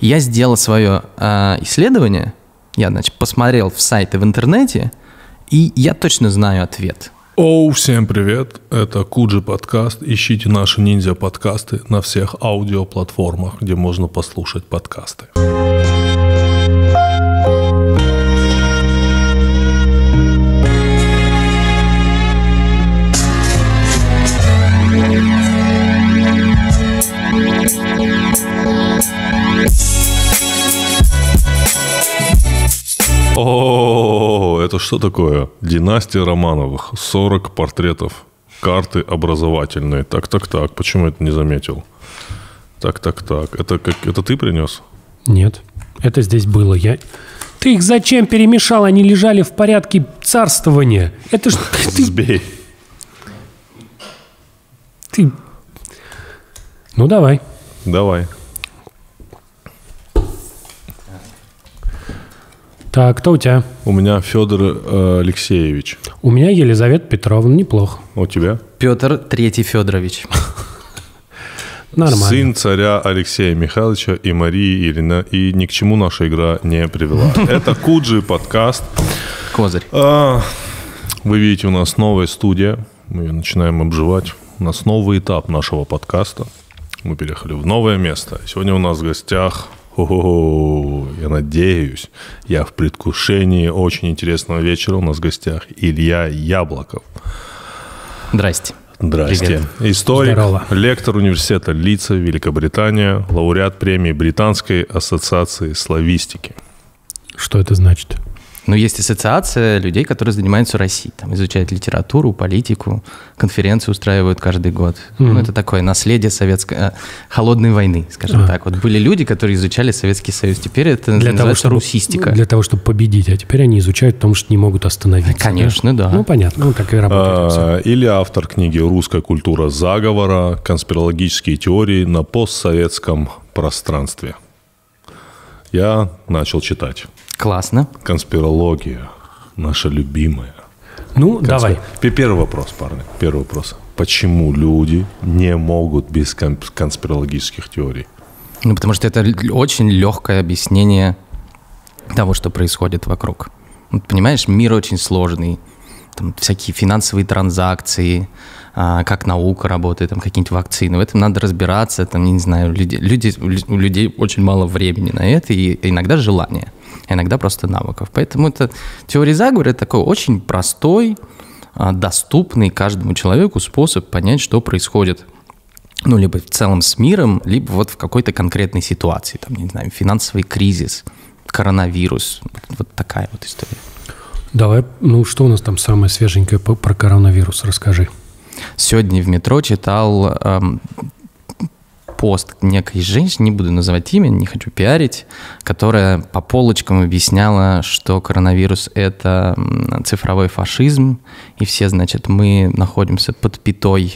Я сделал свое э, исследование, я, значит, посмотрел в сайты в интернете, и я точно знаю ответ. Оу, всем привет! Это Куджи подкаст. Ищите наши ниндзя подкасты на всех аудиоплатформах, где можно послушать подкасты. О, это что такое? Династия Романовых. 40 портретов. Карты образовательные. Так, так, так. Почему это не заметил? Так, так, так. Это, как, это ты принес? Нет. Это здесь было. Я... Ты их зачем перемешал? Они лежали в порядке царствования. Это ж... Ты... Сбей. Ты... Ну, давай. Давай. Так, кто у тебя? У меня Федор э, Алексеевич. У меня Елизавета Петровна, неплохо. А у тебя? Петр Третий Федорович. Нормально. Сын царя Алексея Михайловича и Марии Ирина. И ни к чему наша игра не привела. Это Куджи подкаст. Козырь. А, вы видите, у нас новая студия. Мы ее начинаем обживать. У нас новый этап нашего подкаста. Мы переехали в новое место. Сегодня у нас в гостях о, я надеюсь, я в предвкушении очень интересного вечера. У нас в гостях Илья Яблоков. Здрасте. Здрасте. Привет. Историк, Здорово. лектор университета Лица, Великобритания, лауреат премии Британской ассоциации славистики. Что это значит? Ну, есть ассоциация людей, которые занимаются Россией, там изучают литературу, политику, конференции устраивают каждый год. Mm-hmm. Ну, это такое наследие советской э, холодной войны, скажем а. так. Вот были люди, которые изучали Советский Союз, теперь это для того, чтобы, русистика. Для того, чтобы победить, а теперь они изучают, потому что не могут остановиться. Конечно, да. да. Ну, понятно, ну, так и работает. А, или автор книги «Русская культура заговора. Конспирологические теории на постсоветском пространстве». Я начал читать. Классно. Конспирология, наша любимая. Ну, Конспир... давай. Первый вопрос, парни. Первый вопрос. Почему люди не могут без конспирологических теорий? Ну, потому что это очень легкое объяснение того, что происходит вокруг. Вот, понимаешь, мир очень сложный. Там всякие финансовые транзакции, а, как наука работает, там какие-нибудь вакцины. В этом надо разбираться, там, не знаю, люди, люди, у людей очень мало времени на это и иногда желания иногда просто навыков. Поэтому это теория заговора – это такой очень простой, а, доступный каждому человеку способ понять, что происходит ну, либо в целом с миром, либо вот в какой-то конкретной ситуации, там, не знаю, финансовый кризис, коронавирус, вот такая вот история. Давай, ну что у нас там самое свеженькое про коронавирус, расскажи. Сегодня в метро читал эм, пост некой женщины, не буду называть имя, не хочу пиарить, которая по полочкам объясняла, что коронавирус — это цифровой фашизм, и все, значит, мы находимся под пятой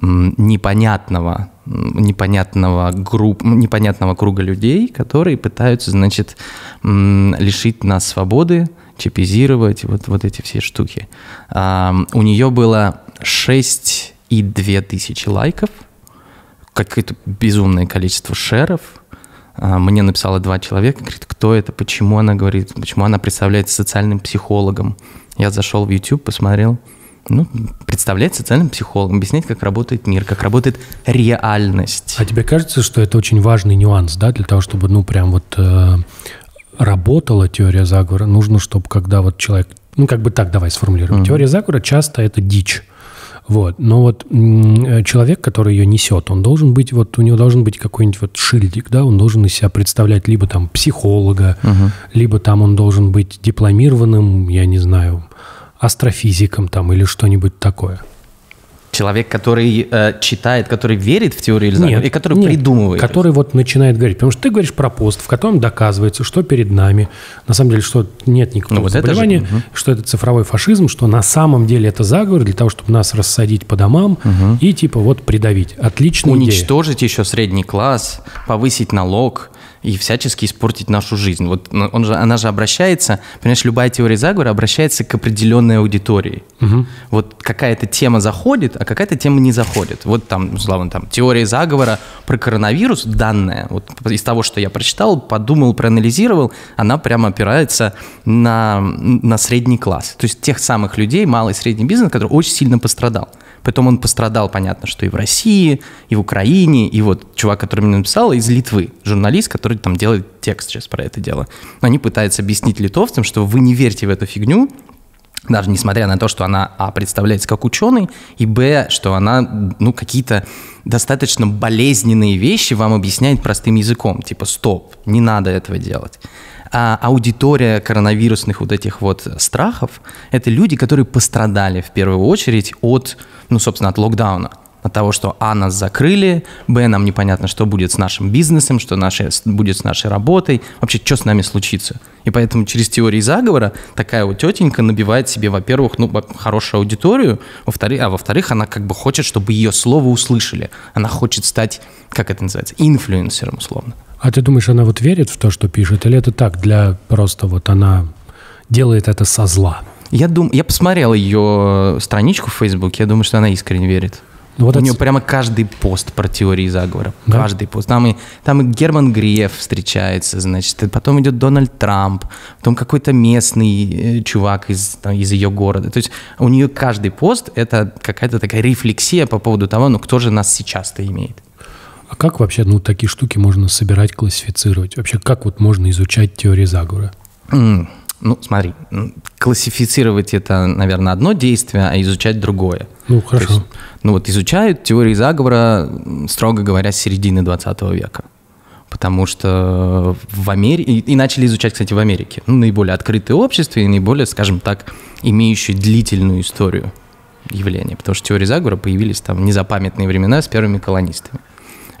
непонятного, непонятного, групп, непонятного круга людей, которые пытаются, значит, лишить нас свободы, чипизировать, вот, вот эти все штуки. У нее было и 6,2 тысячи лайков — какое-то безумное количество шеров. А, мне написало два человека, говорит, кто это, почему она говорит, почему она представляется социальным психологом. Я зашел в YouTube, посмотрел, ну, представлять социальным психологом, объяснять, как работает мир, как работает реальность. А тебе кажется, что это очень важный нюанс, да, для того, чтобы, ну, прям вот э, работала теория заговора, нужно, чтобы когда вот человек, ну, как бы так давай сформулируем, mm-hmm. теория заговора часто это дичь. Вот. Но вот э, человек, который ее несет, он должен быть, вот у него должен быть какой-нибудь вот шильдик, да, он должен из себя представлять либо там психолога, угу. либо там он должен быть дипломированным, я не знаю, астрофизиком там или что-нибудь такое. Человек, который э, читает, который верит в теорию или и который нет, придумывает. Который вот начинает говорить. Потому что ты говоришь про пост, в котором доказывается, что перед нами, на самом деле, что нет никакого ну, вот заболевания, это же, угу. что это цифровой фашизм, что на самом деле это заговор для того, чтобы нас рассадить по домам угу. и типа вот придавить. Отличная Уничтожить идея. еще средний класс, повысить налог и всячески испортить нашу жизнь. Вот он же, она же обращается, понимаешь, любая теория заговора обращается к определенной аудитории. Угу. Вот какая-то тема заходит, а какая-то тема не заходит. Вот там, условно, там теория заговора про коронавирус, данная, вот из того, что я прочитал, подумал, проанализировал, она прямо опирается на, на средний класс. То есть тех самых людей, малый и средний бизнес, который очень сильно пострадал. Потом он пострадал, понятно, что и в России, и в Украине, и вот чувак, который мне написал, из Литвы, журналист, который там делает текст сейчас про это дело. Но они пытаются объяснить литовцам, что вы не верьте в эту фигню, даже несмотря на то, что она, а, представляется как ученый, и, б, что она, ну, какие-то достаточно болезненные вещи вам объясняет простым языком, типа, стоп, не надо этого делать а, аудитория коронавирусных вот этих вот страхов – это люди, которые пострадали в первую очередь от, ну, собственно, от локдауна от того, что А нас закрыли, Б нам непонятно, что будет с нашим бизнесом, что наши, будет с нашей работой, вообще, что с нами случится. И поэтому через теории заговора такая вот тетенька набивает себе, во-первых, ну, хорошую аудиторию, во-вторых, а во-вторых, она как бы хочет, чтобы ее слово услышали. Она хочет стать, как это называется, инфлюенсером, условно. А ты думаешь, она вот верит в то, что пишет, или это так для просто вот она делает это со зла? Я думаю, я посмотрел ее э, страничку в Фейсбуке, я думаю, что она искренне верит. Ну, вот У это... нее прямо каждый пост про теории заговора. Да? Каждый пост. Там и, там и Герман Греф встречается, значит. И потом идет Дональд Трамп. Потом какой-то местный э, чувак из, там, из ее города. То есть у нее каждый пост — это какая-то такая рефлексия по поводу того, ну кто же нас сейчас-то имеет. А как вообще ну, такие штуки можно собирать, классифицировать? Вообще, как вот можно изучать теорию заговора? Mm. Ну, смотри, классифицировать это, наверное, одно действие, а изучать другое. Ну, хорошо. есть, ну, вот изучают теории заговора, строго говоря, с середины 20 века. Потому что в Америке... И, и начали изучать, кстати, в Америке. Ну, наиболее открытые общества и наиболее, скажем так, имеющие длительную историю явления. Потому что теории заговора появились там в незапамятные времена с первыми колонистами.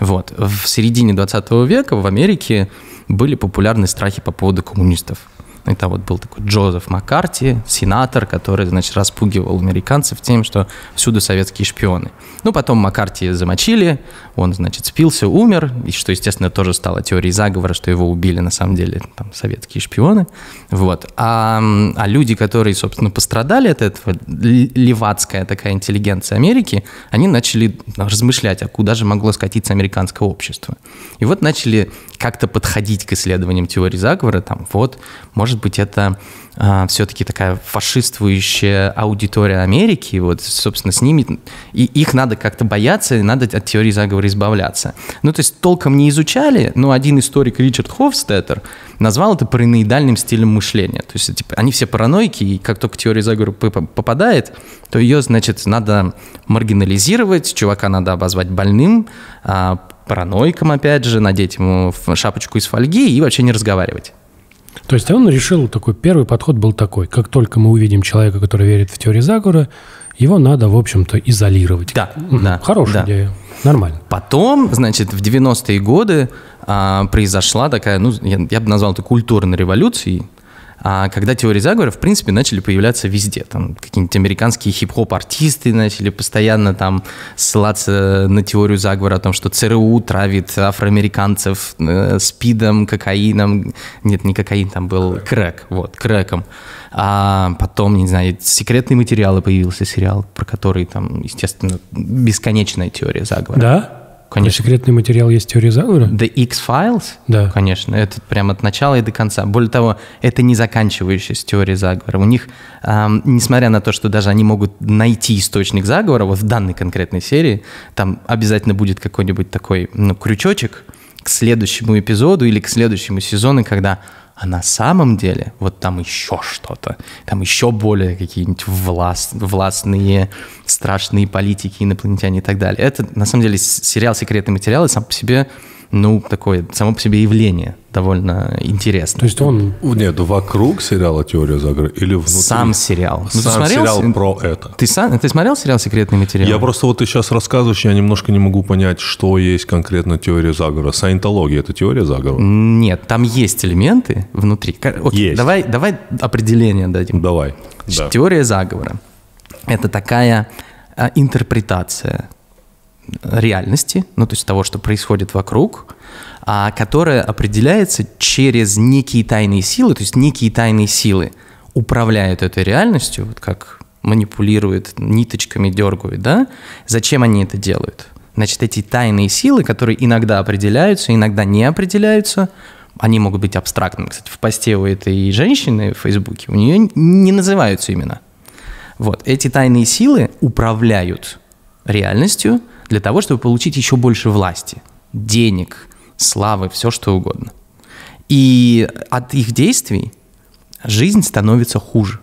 Вот. В середине 20 века в Америке были популярны страхи по поводу коммунистов. И там вот был такой Джозеф Маккарти, сенатор, который, значит, распугивал американцев тем, что всюду советские шпионы. Ну, потом Маккарти замочили, он, значит, спился, умер, и что, естественно, тоже стало теорией заговора, что его убили, на самом деле, там, советские шпионы. Вот. А, а люди, которые, собственно, пострадали от этого, левацкая такая интеллигенция Америки, они начали ну, размышлять, а куда же могло скатиться американское общество. И вот начали как-то подходить к исследованиям теории заговора, там, вот, может может быть, это а, все-таки такая фашистствующая аудитория Америки, вот, собственно, с ними, и их надо как-то бояться, и надо от теории заговора избавляться. Ну, то есть толком не изучали, но один историк Ричард Хофстеттер назвал это параноидальным стилем мышления. То есть, типа, они все параноики, и как только теория заговора попадает, то ее, значит, надо маргинализировать, чувака надо обозвать больным, а, параноиком, опять же, надеть ему шапочку из фольги и вообще не разговаривать. То есть он решил такой, первый подход был такой, как только мы увидим человека, который верит в теорию заговора, его надо, в общем-то, изолировать. Да, да. Хорошая да. идея, нормально. Потом, значит, в 90-е годы а, произошла такая, ну, я, я бы назвал это культурной революцией, а когда теории заговора, в принципе, начали появляться везде. Там какие-нибудь американские хип-хоп-артисты начали постоянно там ссылаться на теорию заговора о том, что ЦРУ травит афроамериканцев э, спидом, кокаином. Нет, не кокаин, там был крэк, вот, крэком. А потом, не знаю, секретные материалы появился сериал, про который там, естественно, бесконечная теория заговора. Да? конечно. секретный материал есть теория заговора? The X-Files? Да. Конечно, это прямо от начала и до конца. Более того, это не заканчивающаяся теория заговора. У них, эм, несмотря на то, что даже они могут найти источник заговора, вот в данной конкретной серии, там обязательно будет какой-нибудь такой ну, крючочек к следующему эпизоду или к следующему сезону, когда а на самом деле вот там еще что-то. Там еще более какие-нибудь власт, властные, страшные политики, инопланетяне и так далее. Это, на самом деле, сериал «Секретные материалы» сам по себе ну, такое само по себе явление довольно интересное. То есть он... Нет, вокруг сериала «Теория заговора» или внутри? Сам сериал. Ну, сам ты смотрел... сериал про это. Ты, сам... ты смотрел сериал «Секретный материал»? Я просто вот ты сейчас рассказываешь, я немножко не могу понять, что есть конкретно теория заговора. Саентология – это теория заговора? Нет, там есть элементы внутри. Окей, есть. Давай, давай определение дадим. Давай. Значит, да. Теория заговора – это такая а, интерпретация – реальности, ну то есть того, что происходит вокруг, а, которая определяется через некие тайные силы, то есть некие тайные силы управляют этой реальностью, вот как манипулируют ниточками дергают, да? Зачем они это делают? Значит, эти тайные силы, которые иногда определяются, иногда не определяются, они могут быть абстрактными. Кстати, в посте у этой женщины в Фейсбуке у нее не называются именно. Вот, эти тайные силы управляют реальностью – для того, чтобы получить еще больше власти, денег, славы, все что угодно. И от их действий жизнь становится хуже.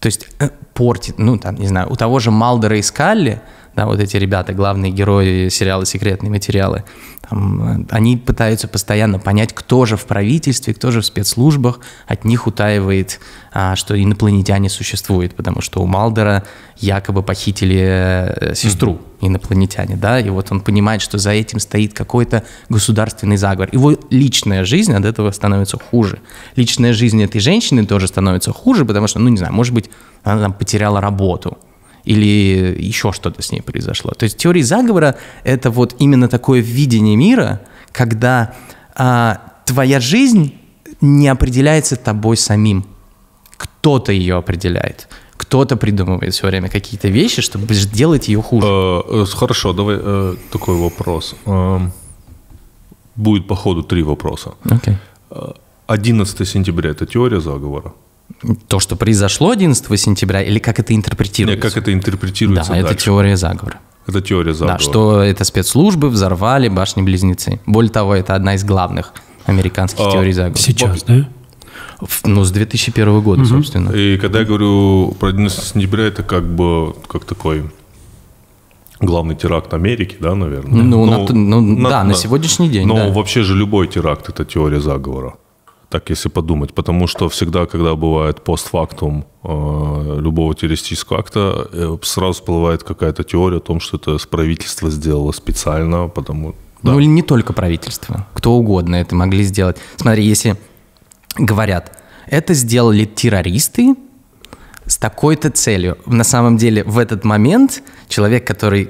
То есть э, портит, ну там, не знаю, у того же Малдера и Скалли – да, вот эти ребята, главные герои сериала «Секретные материалы», там, э, они пытаются постоянно понять, кто же в правительстве, кто же в спецслужбах от них утаивает, а, что инопланетяне существуют, потому что у Малдера якобы похитили э, сестру инопланетяне, да, и вот он понимает, что за этим стоит какой-то государственный заговор. Его личная жизнь от этого становится хуже. Личная жизнь этой женщины тоже становится хуже, потому что, ну, не знаю, может быть, она там потеряла работу, или еще что-то с ней произошло. То есть теория заговора — это вот именно такое видение мира, когда а, твоя жизнь не определяется тобой самим. Кто-то ее определяет. Кто-то придумывает все время какие-то вещи, чтобы сделать ее хуже. Э, э, хорошо, давай э, такой вопрос. Эм, будет по ходу три вопроса. Okay. 11 сентября — это теория заговора то, что произошло 11 сентября, или как это интерпретируется? Нет, как это интерпретируется Да, дальше. это теория заговора. Это теория заговора. Да, что это спецслужбы взорвали башни-близнецы. Более того, это одна из главных американских а, теорий заговора. Сейчас, да? Ну, с 2001 года, угу. собственно. И когда я говорю про 11 сентября, это как бы как такой главный теракт Америки, да, наверное? Ну, ну, на, ну на, да, на, на сегодняшний день. Но да. вообще же любой теракт – это теория заговора так если подумать, потому что всегда, когда бывает постфактум э, любого террористического акта, э, сразу всплывает какая-то теория о том, что это правительство сделало специально, потому... Ну, да. Ну, не только правительство, кто угодно это могли сделать. Смотри, если говорят, это сделали террористы с такой-то целью. На самом деле в этот момент человек, который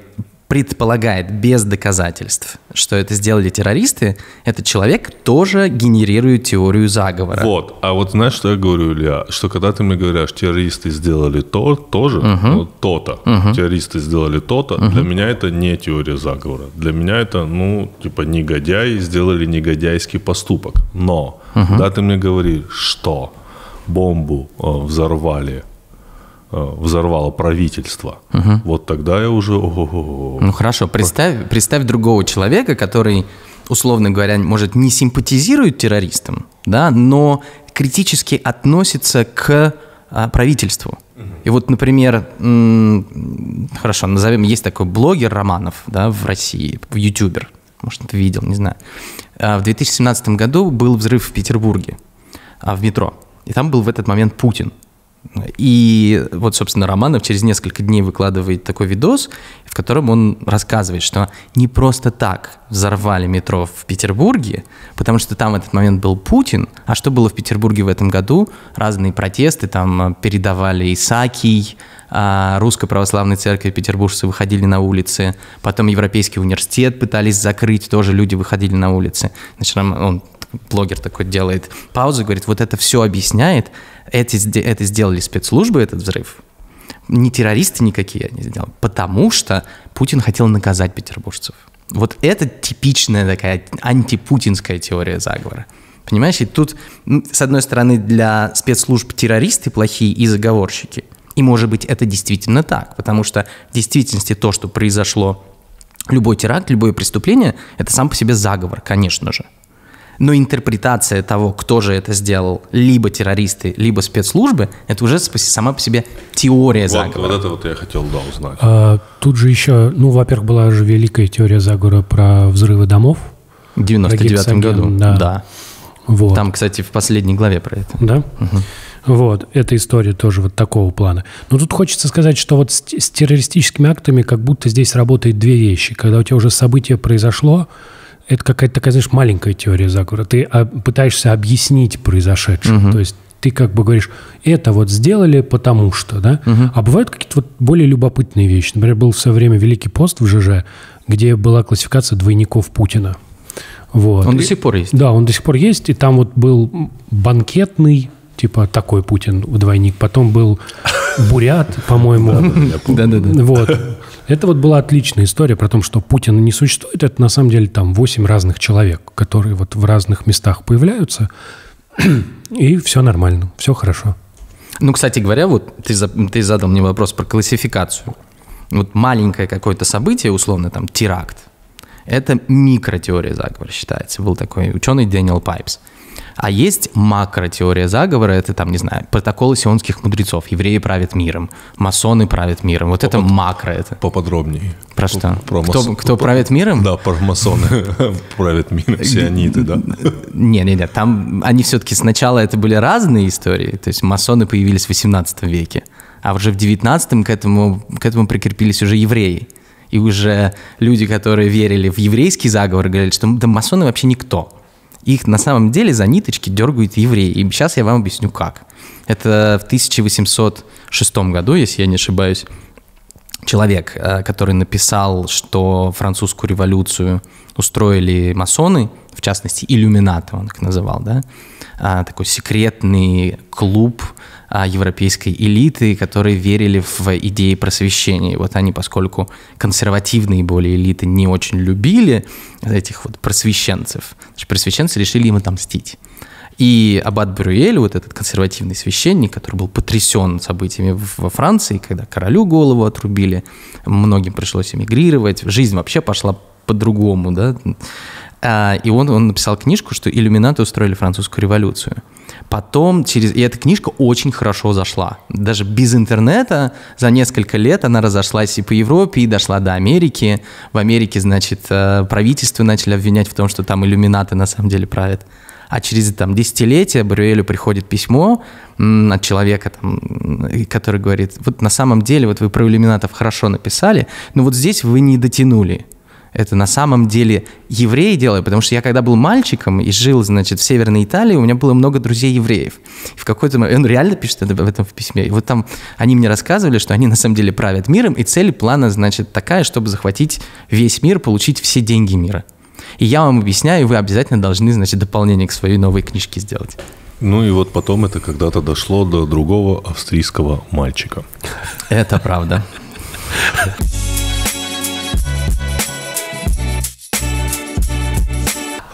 предполагает без доказательств, что это сделали террористы, этот человек тоже генерирует теорию заговора. Вот, а вот знаешь, что я говорю, Илья? Что когда ты мне говоришь, террористы сделали то, тоже, угу. ну, то-то, угу. террористы сделали то-то, угу. для меня это не теория заговора. Для меня это, ну, типа, негодяи сделали негодяйский поступок. Но, угу. когда ты мне говоришь, что бомбу э, взорвали Э, взорвало правительство, угу. вот тогда я уже... Ну хорошо, представь, представь другого человека, который, условно говоря, может, не симпатизирует террористам, да, но критически относится к а, правительству. И вот, например, хорошо, назовем, есть такой блогер Романов, да, в России, ютубер, может, ты видел, не знаю. А, в 2017 году был взрыв в Петербурге, а, в метро, и там был в этот момент Путин. И вот, собственно, Романов через несколько дней выкладывает такой видос, в котором он рассказывает, что не просто так взорвали метро в Петербурге, потому что там в этот момент был Путин, а что было в Петербурге в этом году? Разные протесты, там э, передавали Исаакий, э, Русской Православной Церкви петербуржцы выходили на улицы, потом Европейский университет пытались закрыть, тоже люди выходили на улицы. Значит, он блогер такой делает паузу, говорит, вот это все объясняет, эти, это сделали спецслужбы, этот взрыв. Не террористы никакие не сделали, потому что Путин хотел наказать петербуржцев. Вот это типичная такая антипутинская теория заговора. Понимаешь, и тут, с одной стороны, для спецслужб террористы плохие и заговорщики. И, может быть, это действительно так, потому что в действительности то, что произошло, любой теракт, любое преступление, это сам по себе заговор, конечно же. Но интерпретация того, кто же это сделал, либо террористы, либо спецслужбы, это уже сама по себе теория вот, заговора. Вот это вот я хотел, да, узнать. А, тут же еще, ну, во-первых, была же великая теория заговора про взрывы домов. В 99-м году, да. да. Вот. Там, кстати, в последней главе про это. Да? Угу. Вот, эта история тоже вот такого плана. Но тут хочется сказать, что вот с, с террористическими актами как будто здесь работает две вещи. Когда у тебя уже событие произошло, это какая-то такая, знаешь, маленькая теория заговора. Ты а, пытаешься объяснить произошедшее. Угу. То есть ты как бы говоришь, это вот сделали потому что, да? Угу. А бывают какие-то вот более любопытные вещи. Например, был в свое время Великий пост в ЖЖ, где была классификация двойников Путина. Вот. Он до сих пор есть. Да, он до сих пор есть. И там вот был банкетный, типа такой Путин двойник. Потом был Бурят, по-моему. Да, да, да. Вот. Это вот была отличная история про то, что Путина не существует. Это на самом деле там 8 разных человек, которые вот в разных местах появляются. И все нормально, все хорошо. Ну, кстати говоря, вот ты, ты задал мне вопрос про классификацию. Вот маленькое какое-то событие, условно, там, теракт, это микротеория заговора считается. Был такой ученый Дэниел Пайпс. А есть макро теория заговора, это там, не знаю, протоколы сионских мудрецов, евреи правят миром, масоны правят миром. Вот это макро это. Поподробнее. Про что? Про кто, мас... кто правит миром? Да, про масоны правят миром, сиониты, да. Не, не, не, там они все-таки сначала это были разные истории, то есть масоны появились в 18 веке, а уже в 19 к этому, к этому прикрепились уже евреи. И уже люди, которые верили в еврейский заговор, говорили, что да масоны вообще никто. Их на самом деле за ниточки дергают евреи. И сейчас я вам объясню как. Это в 1806 году, если я не ошибаюсь, человек, э, который написал, что французскую революцию устроили масоны, в частности, иллюминаты он их называл, да, а, такой секретный клуб а, европейской элиты, которые верили в идеи просвещения. Вот они, поскольку консервативные более элиты не очень любили этих вот просвещенцев, значит, просвещенцы решили им отомстить. И аббат Брюэль, вот этот консервативный священник, который был потрясен событиями во Франции, когда королю голову отрубили, многим пришлось эмигрировать, жизнь вообще пошла по-другому, да, а, и он, он написал книжку, что иллюминаты устроили французскую революцию – Потом через... И эта книжка очень хорошо зашла. Даже без интернета за несколько лет она разошлась и по Европе, и дошла до Америки. В Америке, значит, э, правительство начали обвинять в том, что там иллюминаты на самом деле правят. А через там, десятилетия Брюэлю приходит письмо от человека, там, который говорит, вот на самом деле вот вы про иллюминатов хорошо написали, но вот здесь вы не дотянули это на самом деле евреи делают, потому что я когда был мальчиком и жил, значит, в Северной Италии, у меня было много друзей евреев. И в какой-то момент, он реально пишет это в этом в письме, и вот там они мне рассказывали, что они на самом деле правят миром, и цель плана, значит, такая, чтобы захватить весь мир, получить все деньги мира. И я вам объясняю, вы обязательно должны, значит, дополнение к своей новой книжке сделать. Ну и вот потом это когда-то дошло до другого австрийского мальчика. Это правда.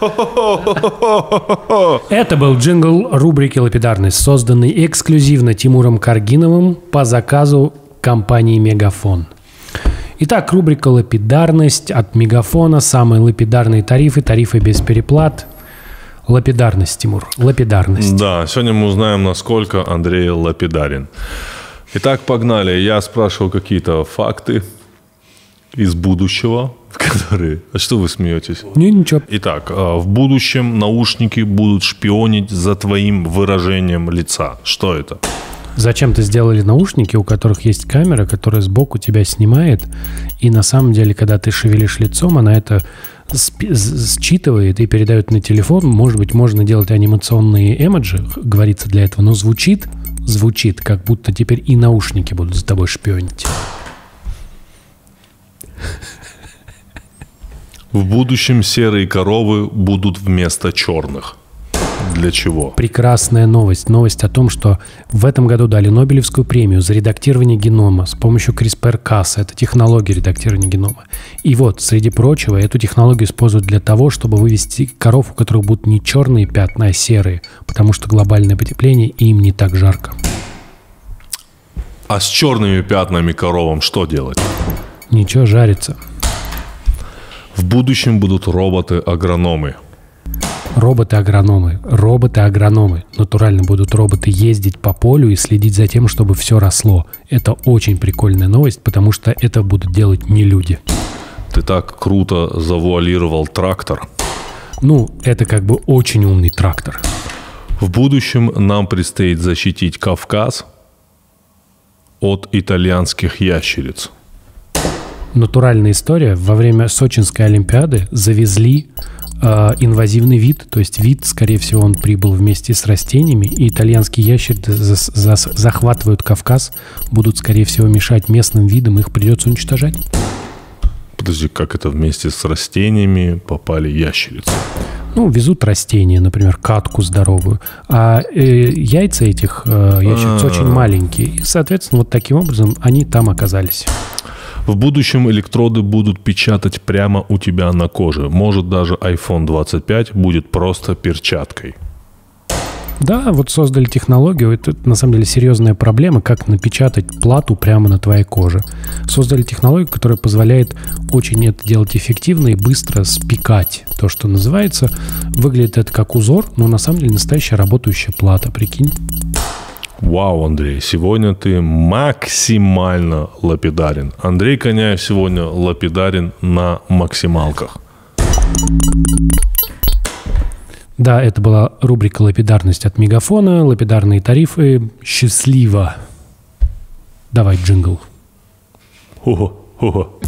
Это был джингл рубрики «Лапидарность», созданный эксклюзивно Тимуром Каргиновым по заказу компании «Мегафон». Итак, рубрика «Лапидарность» от «Мегафона», самые лапидарные тарифы, тарифы без переплат – Лапидарность, Тимур. Лапидарность. Да, сегодня мы узнаем, насколько Андрей лапидарен. Итак, погнали. Я спрашивал какие-то факты, из будущего, которые... А что вы смеетесь? Не, ничего. Итак, э, в будущем наушники будут шпионить за твоим выражением лица. Что это? зачем ты сделали наушники, у которых есть камера, которая сбоку тебя снимает, и на самом деле, когда ты шевелишь лицом, она это считывает и передает на телефон. Может быть, можно делать анимационные эмоджи, говорится для этого, но звучит, звучит, как будто теперь и наушники будут за тобой шпионить. В будущем серые коровы будут вместо черных. Для чего? Прекрасная новость. Новость о том, что в этом году дали Нобелевскую премию за редактирование генома с помощью CRISPR-Cas. Это технология редактирования генома. И вот, среди прочего, эту технологию используют для того, чтобы вывести коров, у которых будут не черные пятна, а серые, потому что глобальное потепление и им не так жарко. А с черными пятнами коровам что делать? Ничего жарится. В будущем будут роботы-агрономы. Роботы-агрономы, роботы-агрономы. Натурально будут роботы ездить по полю и следить за тем, чтобы все росло. Это очень прикольная новость, потому что это будут делать не люди. Ты так круто завуалировал трактор. Ну, это как бы очень умный трактор. В будущем нам предстоит защитить Кавказ от итальянских ящериц натуральная история. Во время Сочинской Олимпиады завезли э, инвазивный вид, то есть вид, скорее всего, он прибыл вместе с растениями, и итальянские ящерицы за, за, захватывают Кавказ, будут, скорее всего, мешать местным видам, их придется уничтожать. Подожди, как это вместе с растениями попали ящерицы? Ну, везут растения, например, катку здоровую. А э, яйца этих э, ящериц А-а-а. очень маленькие. И, соответственно, вот таким образом они там оказались. В будущем электроды будут печатать прямо у тебя на коже. Может даже iPhone 25 будет просто перчаткой. Да, вот создали технологию, это на самом деле серьезная проблема, как напечатать плату прямо на твоей коже. Создали технологию, которая позволяет очень это делать эффективно и быстро спекать. То, что называется, выглядит это как узор, но на самом деле настоящая работающая плата, прикинь. Вау, Андрей, сегодня ты максимально лапидарен. Андрей Коняев сегодня лапидарен на максималках. Да, это была рубрика «Лапидарность» от Мегафона, «Лапидарные тарифы». Счастливо! Давай джингл. Хо-хо,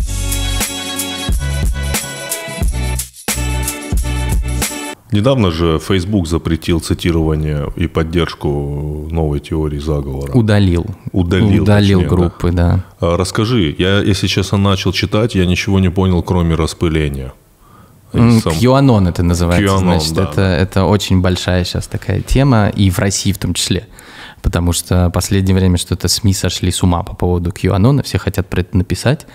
Недавно же Facebook запретил цитирование и поддержку новой теории заговора. Удалил. Удалил. Удалил точнее, группы, да. да. Расскажи, я, если честно, начал читать, я ничего не понял, кроме распыления. Сам... QAnon это называется. QAnon, Значит, да. это, это очень большая сейчас такая тема, и в России в том числе потому что в последнее время что-то СМИ сошли с ума по поводу QAnon, все хотят про это написать.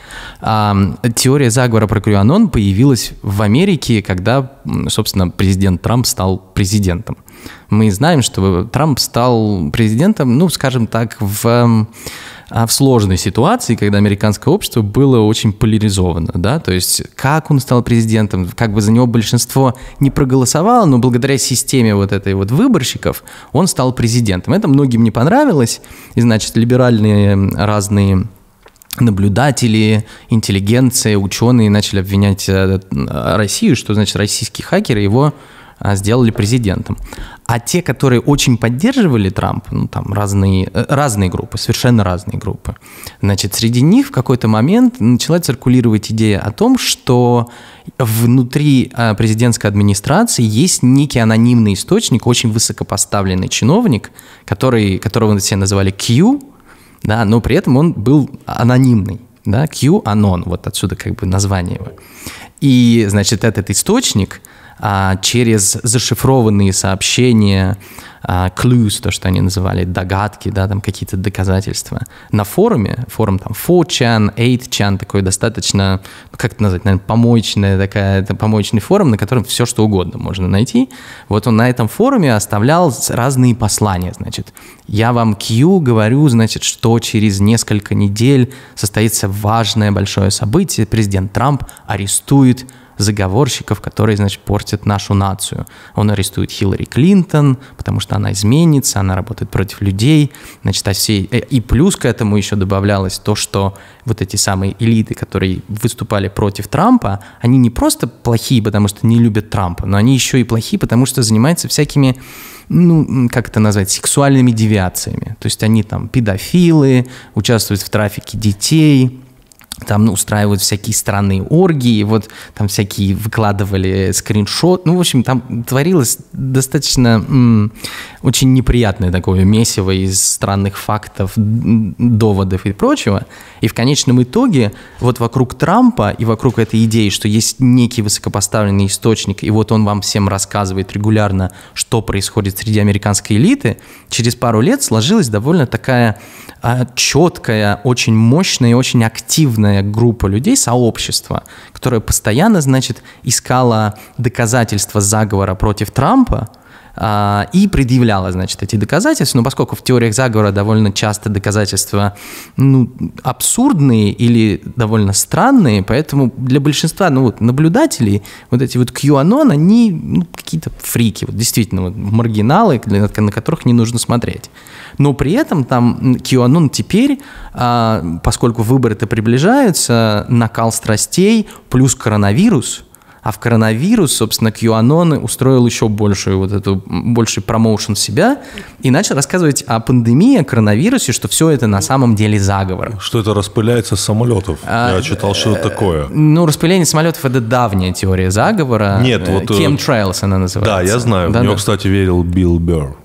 А, теория заговора про QAnon появилась в Америке, когда, собственно, президент Трамп стал президентом. Мы знаем, что Трамп стал президентом, ну, скажем так, в а в сложной ситуации, когда американское общество было очень поляризовано, да, то есть как он стал президентом, как бы за него большинство не проголосовало, но благодаря системе вот этой вот выборщиков он стал президентом. Это многим не понравилось, и, значит, либеральные разные наблюдатели, интеллигенция, ученые начали обвинять э, Россию, что, значит, российские хакеры его а, сделали президентом. А те, которые очень поддерживали Трампа, ну, там разные, э, разные группы, совершенно разные группы, значит, среди них в какой-то момент начала циркулировать идея о том, что внутри а, президентской администрации есть некий анонимный источник, очень высокопоставленный чиновник, который, которого все называли Q, да, но при этом он был анонимный, да, q anon, вот отсюда как бы название его. И, значит, этот источник – а, через зашифрованные сообщения, а, clues, то, что они называли, догадки, да, там какие-то доказательства. На форуме, форум там 4chan, 8chan, такой достаточно, ну, как это назвать, наверное, помоечная такая, это помоечный форум, на котором все что угодно можно найти. Вот он на этом форуме оставлял разные послания, значит. Я вам Q говорю, значит, что через несколько недель состоится важное большое событие, президент Трамп арестует заговорщиков, которые, значит, портят нашу нацию. Он арестует Хиллари Клинтон, потому что она изменится, она работает против людей, значит, а все... Э, и плюс к этому еще добавлялось то, что вот эти самые элиты, которые выступали против Трампа, они не просто плохие, потому что не любят Трампа, но они еще и плохие, потому что занимаются всякими ну, как это назвать, сексуальными девиациями. То есть они там педофилы, участвуют в трафике детей, там ну, устраивают всякие странные оргии, вот там всякие выкладывали скриншот. Ну, в общем, там творилось достаточно м- очень неприятное такое месиво из странных фактов, доводов и прочего. И в конечном итоге вот вокруг Трампа и вокруг этой идеи, что есть некий высокопоставленный источник, и вот он вам всем рассказывает регулярно, что происходит среди американской элиты, через пару лет сложилась довольно такая а, четкая, очень мощная и очень активная огромная группа людей, сообщество, которое постоянно, значит, искало доказательства заговора против Трампа, а, и предъявляла, значит, эти доказательства. Но поскольку в теориях заговора довольно часто доказательства ну, абсурдные или довольно странные, поэтому для большинства ну, вот, наблюдателей вот эти вот QAnon, они ну, какие-то фрики, вот, действительно, вот, маргиналы, на, на которых не нужно смотреть. Но при этом там QAnon теперь, а, поскольку выборы-то приближаются, накал страстей плюс коронавирус – а в коронавирус, собственно, QAnon устроил еще большую вот эту, больший промоушен себя и начал рассказывать о пандемии, о коронавирусе, что все это на самом деле заговор. Что это распыляется с самолетов. А, Я читал, что это э, такое. Ну, распыление самолетов — это давняя теория заговора. Нет, вот... Chemtrails э, она называется. Да, я знаю. Да, В нее, да. кстати, верил Билл Берр.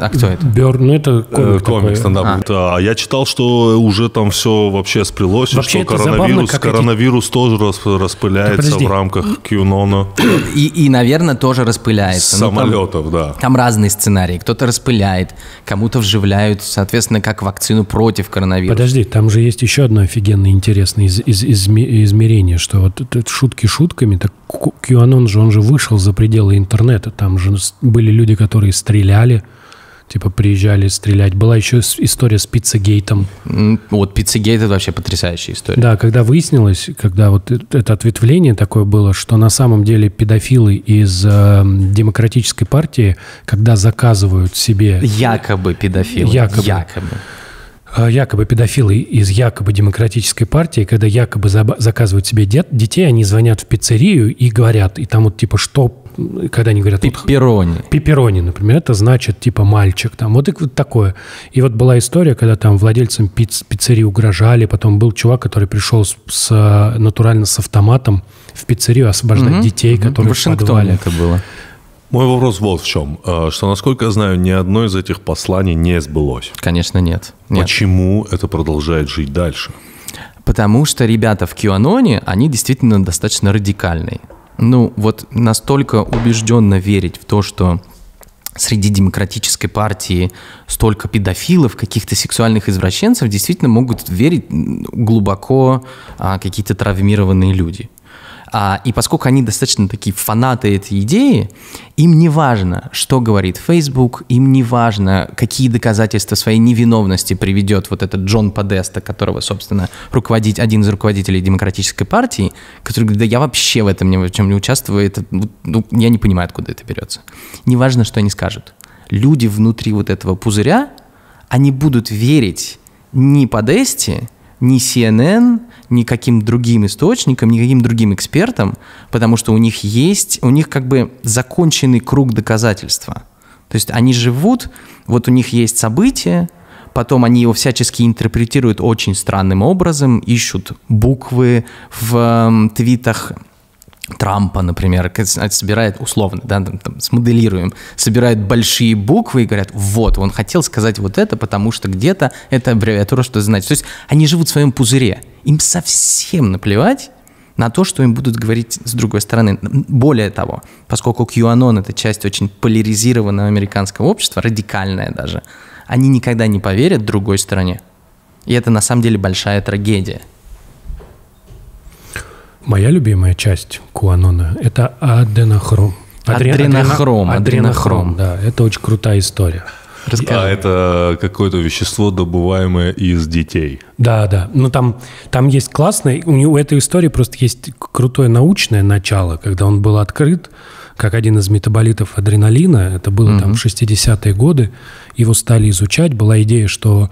А кто это? Берн, ну это комик. Э, комик стендап. А. а. а я читал, что уже там все вообще спрялось, вообще что коронавирус, забавно, коронавирус эти... тоже распыляется да, в рамках QAnon. И, и, наверное, тоже распыляется. С ну, самолетов, там, да. Там разные сценарии. Кто-то распыляет, кому-то вживляют, соответственно, как вакцину против коронавируса. Подожди, там же есть еще одно офигенное интересное из, из, из, измерение, что вот это шутки шутками, так QAnon же, он же вышел за пределы интернета, там же были люди, которые стреляли, типа приезжали стрелять. Была еще история с пиццегейтом Вот пиццегейт это вообще потрясающая история. Да, когда выяснилось, когда вот э, это ответвление такое было, что на самом деле педофилы из э, демократической партии, когда заказывают себе... Якобы педофилы. Якобы. Якобы э, якобы педофилы из якобы демократической партии, когда якобы заказывают себе дет, детей, они звонят в пиццерию и говорят, и там вот типа, что когда они говорят... Пепперони. Вот, пепперони, например, это значит типа мальчик. Там, вот, и, вот такое. И вот была история, когда там владельцам пиц, пиццерии угрожали, потом был чувак, который пришел с, с, натурально с автоматом в пиццерию освобождать угу. детей, которые В подвале. это было. Мой вопрос вот в чем. А, что, насколько я знаю, ни одно из этих посланий не сбылось. Конечно, нет. нет. Почему это продолжает жить дальше? Потому что ребята в QAnon, они действительно достаточно радикальные ну, вот настолько убежденно верить в то, что среди демократической партии столько педофилов, каких-то сексуальных извращенцев, действительно могут верить глубоко а, какие-то травмированные люди. А, и поскольку они достаточно такие фанаты этой идеи, им не важно, что говорит Facebook, им не важно, какие доказательства своей невиновности приведет вот этот Джон Подеста, которого, собственно, руководить один из руководителей демократической партии, который говорит, да я вообще в этом ни в чем не участвую, это, ну, я не понимаю, откуда это берется. Не важно, что они скажут. Люди внутри вот этого пузыря, они будут верить не Подесте, ни CNN, ни каким другим источникам, каким другим экспертам, потому что у них есть, у них как бы законченный круг доказательства. То есть они живут, вот у них есть событие, потом они его всячески интерпретируют очень странным образом, ищут буквы в твитах Трампа, например, собирает условно, да, там, там, смоделируем, собирает большие буквы и говорят, вот, он хотел сказать вот это, потому что где-то это аббревиатура что значит. То есть они живут в своем пузыре. Им совсем наплевать на то, что им будут говорить с другой стороны. Более того, поскольку QAnon — это часть очень поляризированного американского общества, радикальная даже, они никогда не поверят другой стороне. И это на самом деле большая трагедия — Моя любимая часть Куанона – это аденохром. Адре... Адренохром. Адренохром, адренохром, да. Это очень крутая история. Расскажи. А это какое-то вещество, добываемое из детей. Да, да. Ну там, там есть классное. У, него, у этой истории просто есть крутое научное начало, когда он был открыт как один из метаболитов адреналина. Это было угу. там в 60-е годы. Его стали изучать. Была идея, что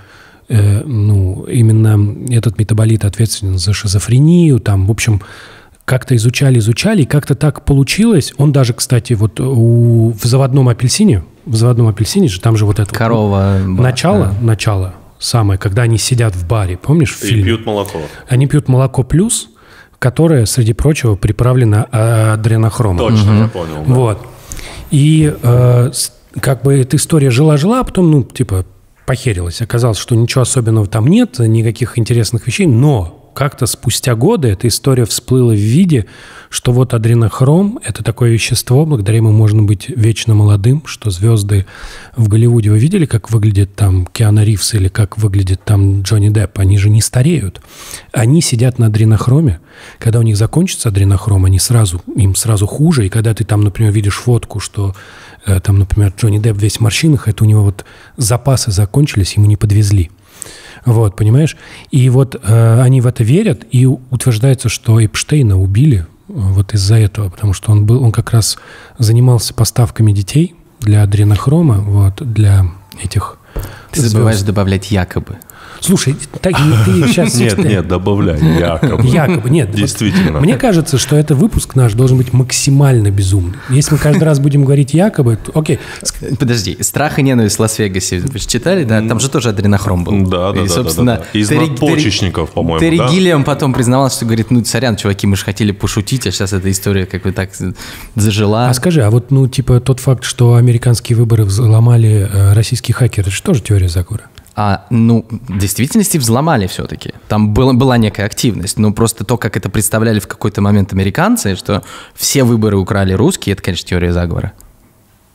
Э, ну, именно этот метаболит ответственен за шизофрению, там, в общем, как-то изучали, изучали, и как-то так получилось. Он даже, кстати, вот у, в заводном апельсине, в заводном апельсине же, там же вот это... Корова. начало, да. начало самое, когда они сидят в баре, помнишь, в фильме? пьют молоко. Они пьют молоко плюс, которое, среди прочего, приправлено адренохромом. Точно, угу. я понял. Да. Вот. И э, как бы эта история жила-жила, а потом, ну, типа, похерилось. Оказалось, что ничего особенного там нет, никаких интересных вещей, но как-то спустя годы эта история всплыла в виде, что вот адренохром – это такое вещество, благодаря ему можно быть вечно молодым, что звезды в Голливуде, вы видели, как выглядит там Киана Ривз или как выглядит там Джонни Депп? Они же не стареют. Они сидят на адренохроме. Когда у них закончится адренохром, они сразу, им сразу хуже. И когда ты там, например, видишь фотку, что Э, там, например, Джонни Депп весь в морщинах, это у него вот запасы закончились, ему не подвезли. Вот, понимаешь? И вот э, они в это верят, и утверждается, что Эпштейна убили э, вот из-за этого, потому что он был, он как раз занимался поставками детей для адренохрома, вот, для этих... Ты забываешь звезд. добавлять якобы. Слушай, так, ты сейчас... Нет, нет, добавляй, якобы. Якобы, нет. Действительно. Мне кажется, что этот выпуск наш должен быть максимально безумный. Если мы каждый раз будем говорить якобы, то окей. Подожди, «Страх и ненависть» в Лас-Вегасе читали, да? Там же тоже адренохром был. Да, да, да. И собственно, Из надпочечников, по-моему, Терри Гиллиам потом признавал, что говорит, ну, сорян, чуваки, мы же хотели пошутить, а сейчас эта история как бы так зажила. А скажи, а вот, ну, типа, тот факт, что американские выборы взломали э, российские хакеры, это же тоже теория заговора? а, ну, в действительности взломали все-таки. Там было, была некая активность. Но просто то, как это представляли в какой-то момент американцы, что все выборы украли русские, это, конечно, теория заговора.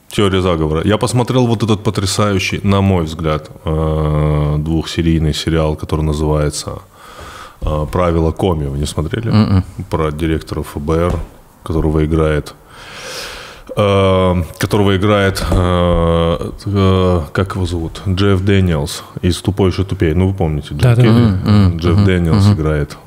Теория заговора. Я посмотрел вот этот потрясающий, на мой взгляд, э, двухсерийный сериал, который называется э, «Правила Коми». Вы не смотрели? Mm-mm. М-м. Про директора ФБР, которого играет Э, которого играет, э, э, как его зовут, Джефф Дэниелс из «Тупой еще тупее». Ну, вы помните, Джефф да, Да. Mm-hmm. Джефф mm-hmm. Дэниелс mm-hmm. играет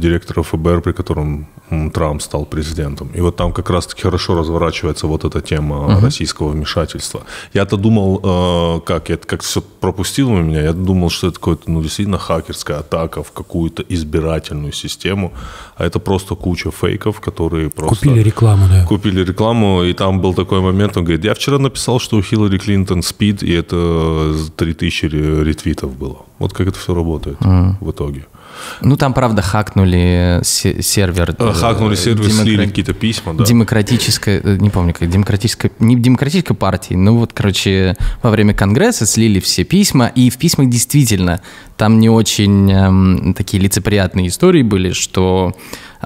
директора ФБР, при котором Трамп стал президентом. И вот там как раз-таки хорошо разворачивается вот эта тема mm-hmm. российского вмешательства. Я-то думал, как, я как все пропустил пропустило меня, я думал, что это какое-то, ну, действительно хакерская атака в какую-то избирательную систему, а это просто куча фейков, которые просто... Купили рекламу, да. Купили рекламу, и там там был такой момент, он говорит, я вчера написал, что у Хиллари Клинтон спид, и это 3000 э, ретвитов было. Вот как это все работает mm. в итоге. Ну, там, правда, хакнули сервер. Э, хакнули э, сервер, демокра... слили какие-то письма, да. Демократическая, не помню, как, демократическая, не демократической партии, ну вот, короче, во время Конгресса слили все письма, и в письмах действительно там не очень эм, такие лицеприятные истории были, что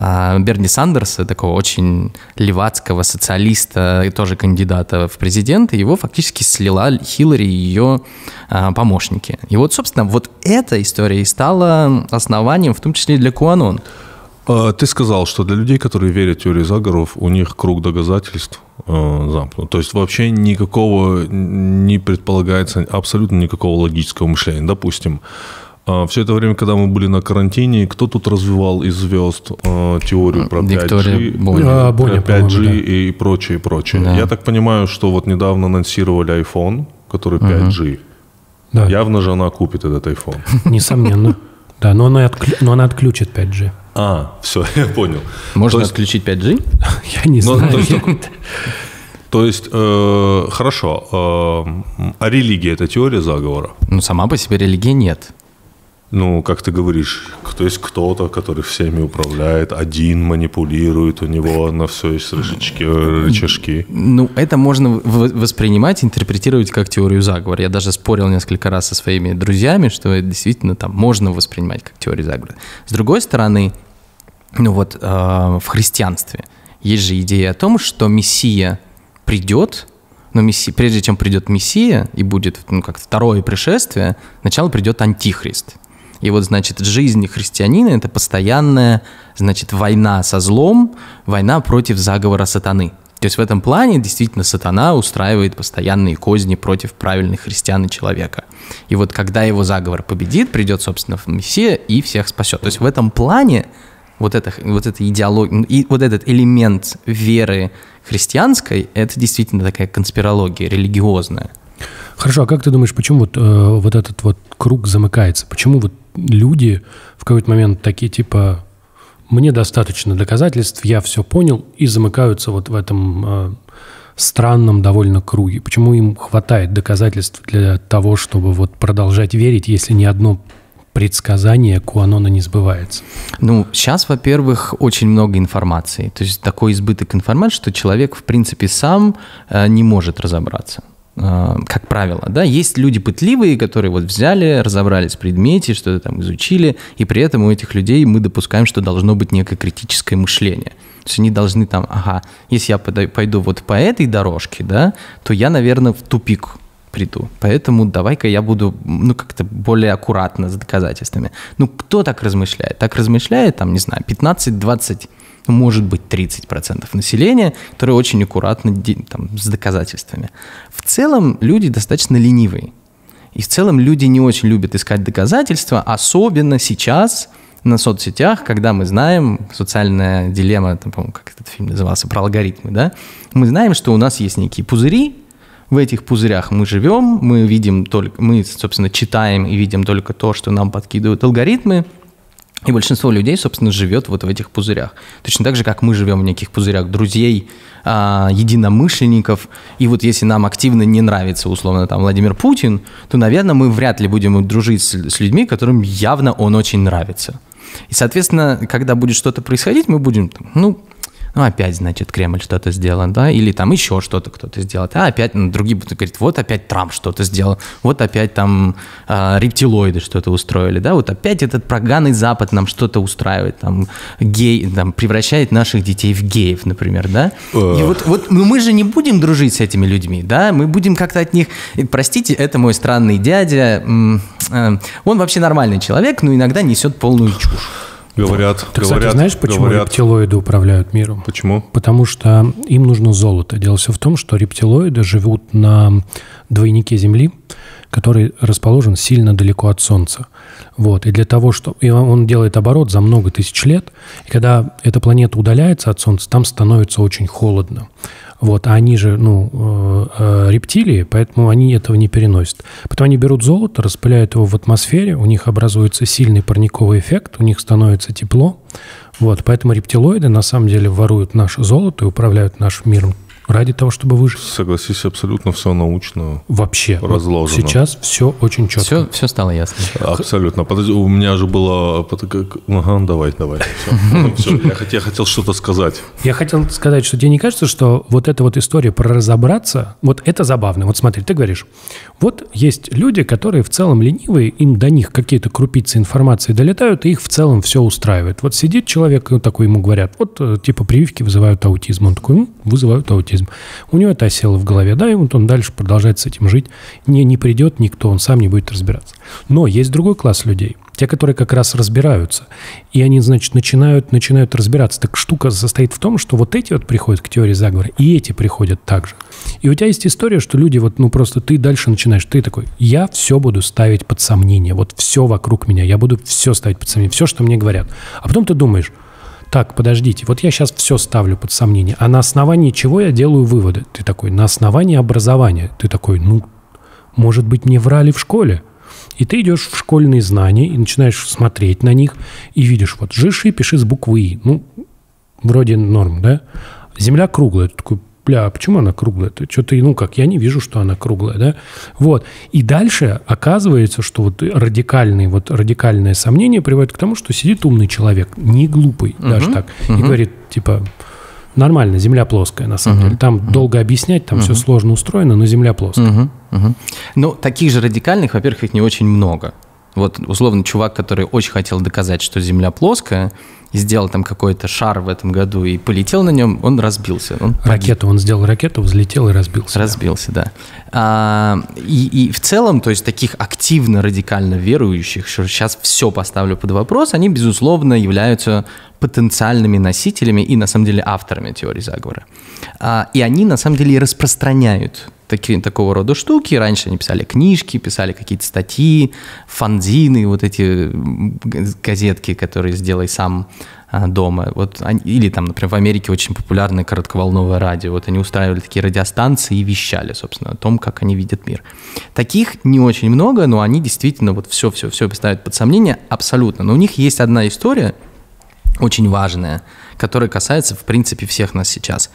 а, Берни Сандерса, такого очень левацкого социалиста, тоже кандидата в президенты, его фактически слила Хиллари и ее а, помощники. И вот, собственно, вот эта история и стала основанием, в том числе и для Куанон. А, ты сказал, что для людей, которые верят в теории заговоров, у них круг доказательств э, замкнут. То есть вообще никакого не предполагается абсолютно никакого логического мышления. Допустим, а, все это время, когда мы были на карантине, кто тут развивал из звезд э, а, теорию про 5G, Боня. А, э, Боня, про 5G да. и прочее, и прочее. Да. Я так понимаю, что вот недавно анонсировали iPhone, который 5G. Угу. Да. Явно же она купит этот iPhone. Несомненно. Да, но она, отклю... но она отключит 5G. А, все, я понял. Можно есть... отключить 5G? Я не ну, знаю. То есть, то есть э, хорошо, э, а религия – это теория заговора? Ну, сама по себе религия нет ну, как ты говоришь, кто есть кто-то, который всеми управляет, один манипулирует, у него на все есть рычажки. рычажки. Ну, это можно воспринимать, интерпретировать как теорию заговора. Я даже спорил несколько раз со своими друзьями, что это действительно там можно воспринимать как теорию заговора. С другой стороны, ну вот э, в христианстве есть же идея о том, что Мессия придет, но ну, Месси, прежде чем придет Мессия и будет ну, как второе пришествие, сначала придет Антихрист – и вот, значит, жизнь христианина — это постоянная, значит, война со злом, война против заговора сатаны. То есть в этом плане действительно сатана устраивает постоянные козни против правильных христиан и человека. И вот когда его заговор победит, придет, собственно, Мессия и всех спасет. То есть в этом плане вот, это, вот эта идеология, и вот этот элемент веры христианской, это действительно такая конспирология религиозная. Хорошо, а как ты думаешь, почему вот, э, вот этот вот круг замыкается? Почему вот люди в какой-то момент такие типа мне достаточно доказательств, я все понял, и замыкаются вот в этом э, странном довольно круге. Почему им хватает доказательств для того, чтобы вот продолжать верить, если ни одно предсказание Куанона не сбывается? Ну, сейчас, во-первых, очень много информации. То есть такой избыток информации, что человек, в принципе, сам э, не может разобраться. Э, как правило, да, есть люди пытливые, которые вот взяли, разобрались в предмете, что-то там изучили, и при этом у этих людей мы допускаем, что должно быть некое критическое мышление. То есть они должны там, ага, если я пойду вот по этой дорожке, да, то я, наверное, в тупик приду. Поэтому давай-ка я буду, ну, как-то более аккуратно с доказательствами. Ну, кто так размышляет? Так размышляет, там, не знаю, 15-20 ну, может быть, 30% населения, которые очень аккуратны там, с доказательствами. В целом люди достаточно ленивые. И в целом люди не очень любят искать доказательства, особенно сейчас на соцсетях, когда мы знаем, социальная дилемма, там, по-моему, как этот фильм назывался, про алгоритмы, да, мы знаем, что у нас есть некие пузыри, в этих пузырях мы живем, мы видим только, мы, собственно, читаем и видим только то, что нам подкидывают алгоритмы – и большинство людей, собственно, живет вот в этих пузырях. Точно так же, как мы живем в неких пузырях друзей, а, единомышленников. И вот если нам активно не нравится, условно, там, Владимир Путин, то, наверное, мы вряд ли будем дружить с, с людьми, которым явно он очень нравится. И, соответственно, когда будет что-то происходить, мы будем, ну, ну опять, значит, Кремль что-то сделал, да, или там еще что-то кто-то сделал? а опять ну, другие будут говорить, вот опять Трамп что-то сделал, вот опять там э, рептилоиды что-то устроили, да, вот опять этот проганный Запад нам что-то устраивает, там, гей, там, превращает наших детей в геев, например, да, и вот, вот ну, мы же не будем дружить с этими людьми, да, мы будем как-то от них, простите, это мой странный дядя, э, он вообще нормальный человек, но иногда несет полную чушь. Говорят, так, говорят. Кстати, знаешь, почему говорят... рептилоиды управляют миром? Почему? Потому что им нужно золото. Дело все в том, что рептилоиды живут на двойнике Земли, который расположен сильно далеко от Солнца. Вот. И для того, что... И он делает оборот за много тысяч лет. И когда эта планета удаляется от Солнца, там становится очень холодно. Вот, а они же, ну, э, э, рептилии, поэтому они этого не переносят. Потом они берут золото, распыляют его в атмосфере, у них образуется сильный парниковый эффект, у них становится тепло. Вот, поэтому рептилоиды на самом деле воруют наше золото и управляют нашим миром ради того, чтобы выжить. Согласись, абсолютно все научно Вообще. Разложено. Вот сейчас все очень четко. Все, все стало ясно. Абсолютно. Подожди, у меня же было... Ага, давай, давай. Я, хотел что-то сказать. Я хотел сказать, что тебе не кажется, что вот эта вот история про разобраться, вот это забавно. Вот смотри, ты говоришь, вот есть люди, которые в целом ленивые, им до них какие-то крупицы информации долетают, и их в целом все устраивает. Вот сидит человек, и вот такой ему говорят, вот э, типа прививки вызывают аутизм. Он такой, вызывают аутизм. У него это осело в голове, да, и вот он дальше продолжает с этим жить. Не, не придет никто, он сам не будет разбираться. Но есть другой класс людей, те, которые как раз разбираются. И они, значит, начинают, начинают разбираться. Так штука состоит в том, что вот эти вот приходят к теории заговора, и эти приходят также. И у тебя есть история, что люди вот, ну просто ты дальше начинаешь, ты такой, я все буду ставить под сомнение, вот все вокруг меня, я буду все ставить под сомнение, все, что мне говорят. А потом ты думаешь, так, подождите, вот я сейчас все ставлю под сомнение, а на основании чего я делаю выводы? Ты такой, на основании образования. Ты такой, ну, может быть, мне врали в школе? И ты идешь в школьные знания и начинаешь смотреть на них, и видишь, вот, жиши, пиши с буквы «и». Ну, вроде норм, да? Земля круглая. Ты такой, бля, а почему она круглая? -то? Что-то, ну как, я не вижу, что она круглая, да? Вот. И дальше оказывается, что вот радикальные, вот радикальное сомнение приводит к тому, что сидит умный человек, не глупый угу, даже так, угу. и говорит, типа, нормально, земля плоская, на самом uh деле. Там uh долго объяснять, там uh все сложно устроено, но земля плоская. Uh-huh. Ну, таких же радикальных, во-первых, их не очень много. Вот, условно, чувак, который очень хотел доказать, что земля плоская, сделал там какой-то шар в этом году и полетел на нем, он разбился. Он ракету, он сделал ракету, взлетел и разбился. Разбился, да. А, и, и в целом, то есть таких активно радикально верующих, что сейчас все поставлю под вопрос, они, безусловно, являются потенциальными носителями и, на самом деле, авторами теории заговора. А, и они, на самом деле, распространяют таки, такого рода штуки. Раньше они писали книжки, писали какие-то статьи, фанзины, вот эти газетки, которые «Сделай сам» э, дома. Вот они, или там, например, в Америке очень популярное коротковолновое радио. Вот они устраивали такие радиостанции и вещали, собственно, о том, как они видят мир. Таких не очень много, но они действительно вот все-все-все ставят под сомнение абсолютно. Но у них есть одна история, очень важная, которая касается, в принципе, всех нас сейчас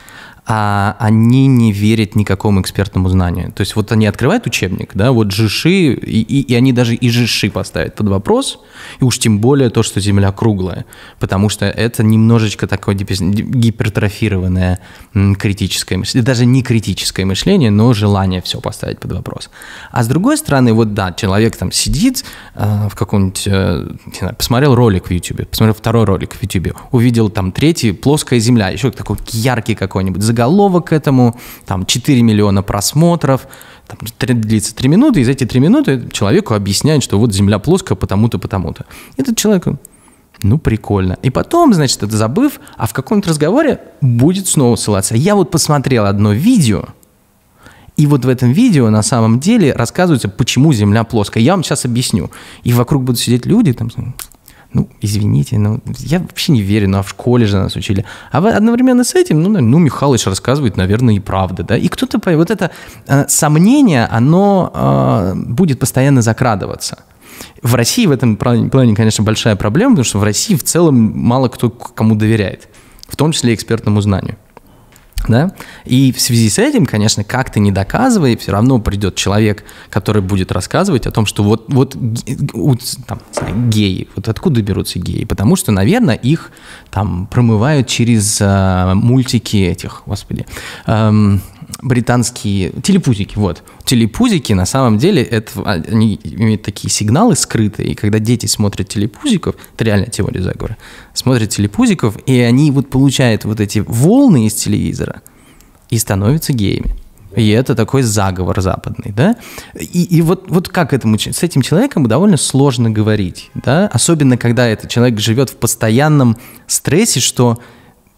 а они не верят никакому экспертному знанию. То есть вот они открывают учебник, да, вот жиши, и, и, и они даже и жиши поставят под вопрос, и уж тем более то, что Земля круглая, потому что это немножечко такое гипертрофированное критическое мышление, даже не критическое мышление, но желание все поставить под вопрос. А с другой стороны, вот да, человек там сидит э, в каком-нибудь, э, не знаю, посмотрел ролик в YouTube, посмотрел второй ролик в YouTube, увидел там третий, плоская Земля, еще такой яркий какой-нибудь, заголовок к этому, там 4 миллиона просмотров, там, 3, длится 3 минуты, и за эти 3 минуты человеку объясняют, что вот Земля плоская потому-то, потому-то. Этот человек, ну, прикольно. И потом, значит, это забыв, а в каком-то разговоре будет снова ссылаться. Я вот посмотрел одно видео, и вот в этом видео на самом деле рассказывается, почему Земля плоская. Я вам сейчас объясню. И вокруг будут сидеть люди, там, ну, извините, ну, я вообще не верю, ну, а в школе же нас учили. А одновременно с этим, ну, ну Михалыч рассказывает, наверное, и правда, да. И кто-то, вот это э, сомнение, оно э, будет постоянно закрадываться. В России в этом плане, конечно, большая проблема, потому что в России в целом мало кто кому доверяет, в том числе экспертному знанию. Да? И в связи с этим, конечно, как ты не доказывай, все равно придет человек, который будет рассказывать о том, что вот, вот там, геи, вот откуда берутся геи? Потому что, наверное, их там промывают через э, мультики этих, господи, эм, британские телепузики, вот. Телепузики, на самом деле, это, а, они имеют такие сигналы скрытые, и когда дети смотрят телепузиков, это реально теория заговора, смотрят телепузиков, и они вот получают вот эти волны из телевизора и становятся геями. И это такой заговор западный, да? И, и вот, вот как этому, с этим человеком довольно сложно говорить, да? Особенно, когда этот человек живет в постоянном стрессе, что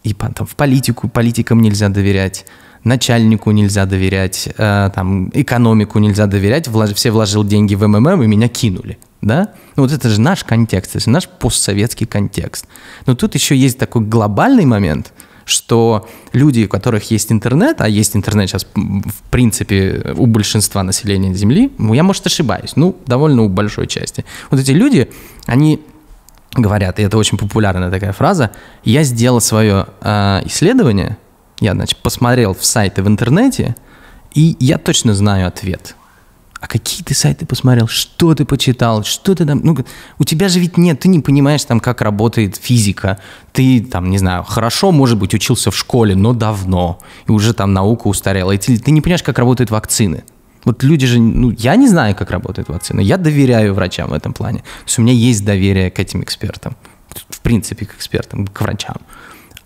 и там, в политику, политикам нельзя доверять, начальнику нельзя доверять, э, там, экономику нельзя доверять, влож, все вложил деньги в МММ и меня кинули, да? Ну вот это же наш контекст, это же наш постсоветский контекст. Но тут еще есть такой глобальный момент, что люди, у которых есть интернет, а есть интернет сейчас, в принципе, у большинства населения Земли, ну, я, может, ошибаюсь, ну, довольно у большой части. Вот эти люди, они говорят, и это очень популярная такая фраза, я сделал свое э, исследование, я, значит, посмотрел в сайты в интернете, и я точно знаю ответ. А какие ты сайты посмотрел? Что ты почитал? Что ты там? Ну, у тебя же ведь нет, ты не понимаешь там, как работает физика. Ты там, не знаю, хорошо, может быть, учился в школе, но давно. И уже там наука устарела. И ты, ты не понимаешь, как работают вакцины. Вот люди же, ну, я не знаю, как работает вакцина. Я доверяю врачам в этом плане. То есть у меня есть доверие к этим экспертам. В принципе, к экспертам, к врачам.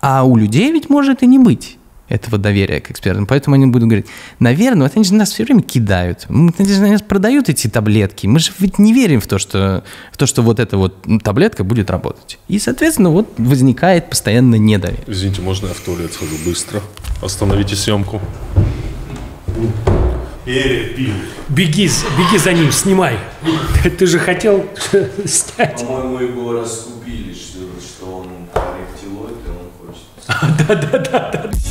А у людей ведь может и не быть этого доверия к экспертам. Поэтому они будут говорить, наверное, вот они же нас все время кидают, они же нас продают эти таблетки, мы же ведь не верим в то, что, в то, что вот эта вот таблетка будет работать. И, соответственно, вот возникает постоянно недоверие. Извините, можно я в туалет схожу быстро? Остановите съемку. Перепил. Э, беги, беги за ним, снимай. Ты же хотел снять. По-моему, его раскупили, что, что он рептилоид, и он хочет. Да-да-да-да.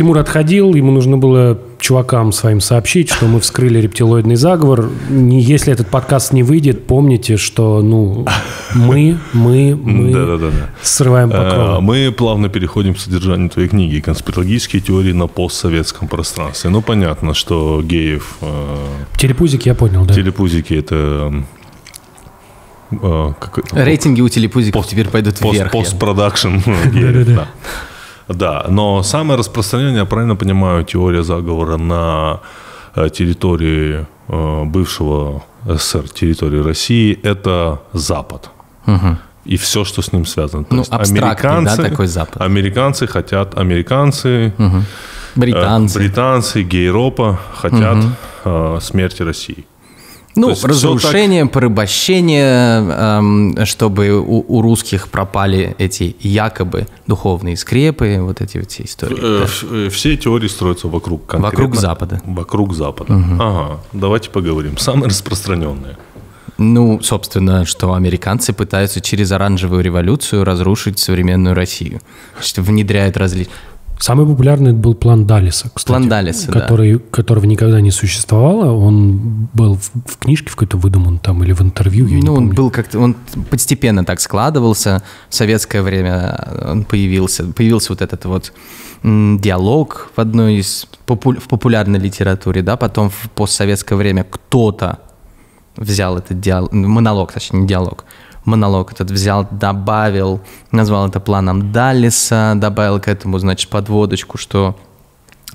Тимур отходил, ему нужно было чувакам своим сообщить, что мы вскрыли рептилоидный заговор. Не Если этот подкаст не выйдет, помните, что ну мы, мы, мы да, да, да, срываем а, покров. Мы плавно переходим к содержанию твоей книги «Конспирологические теории на постсоветском пространстве». Ну, понятно, что геев... Э, телепузики, я понял, да. Телепузики – это э, э, как, Рейтинги у телепузиков пост, теперь пойдут пост, вверх. Постпродакшн. Да-да-да. Да, но самое распространенное, я правильно понимаю, теория заговора на э, территории э, бывшего СССР, территории России, это Запад. Угу. И все, что с ним связано. То ну, есть американцы, да, такой Запад. Американцы хотят, американцы, угу. британцы, э, британцы, гейропа хотят угу. смерти России. Ну, разрушение, так... порабощение, эм, чтобы у, у русских пропали эти якобы духовные скрепы, вот эти вот все истории. Э, да? Э, все теории строятся вокруг конкретно. Вокруг Запада. Вокруг Запада. Угу. Ага, давайте поговорим. Самые распространенные. Ну, собственно, что американцы пытаются через оранжевую революцию разрушить современную Россию. Значит, внедряют различные... Самый популярный был план Далиса, кстати. План Далиса, который, да. Которого никогда не существовало. Он был в, в книжке в какой-то выдуман там или в интервью, я Ну, он помню. был как-то... Он постепенно так складывался. В советское время он появился. Появился вот этот вот диалог в одной из... Попу в популярной литературе, да. Потом в постсоветское время кто-то взял этот диалог... Монолог, точнее, не диалог монолог этот взял, добавил, назвал это планом Даллиса, добавил к этому, значит, подводочку, что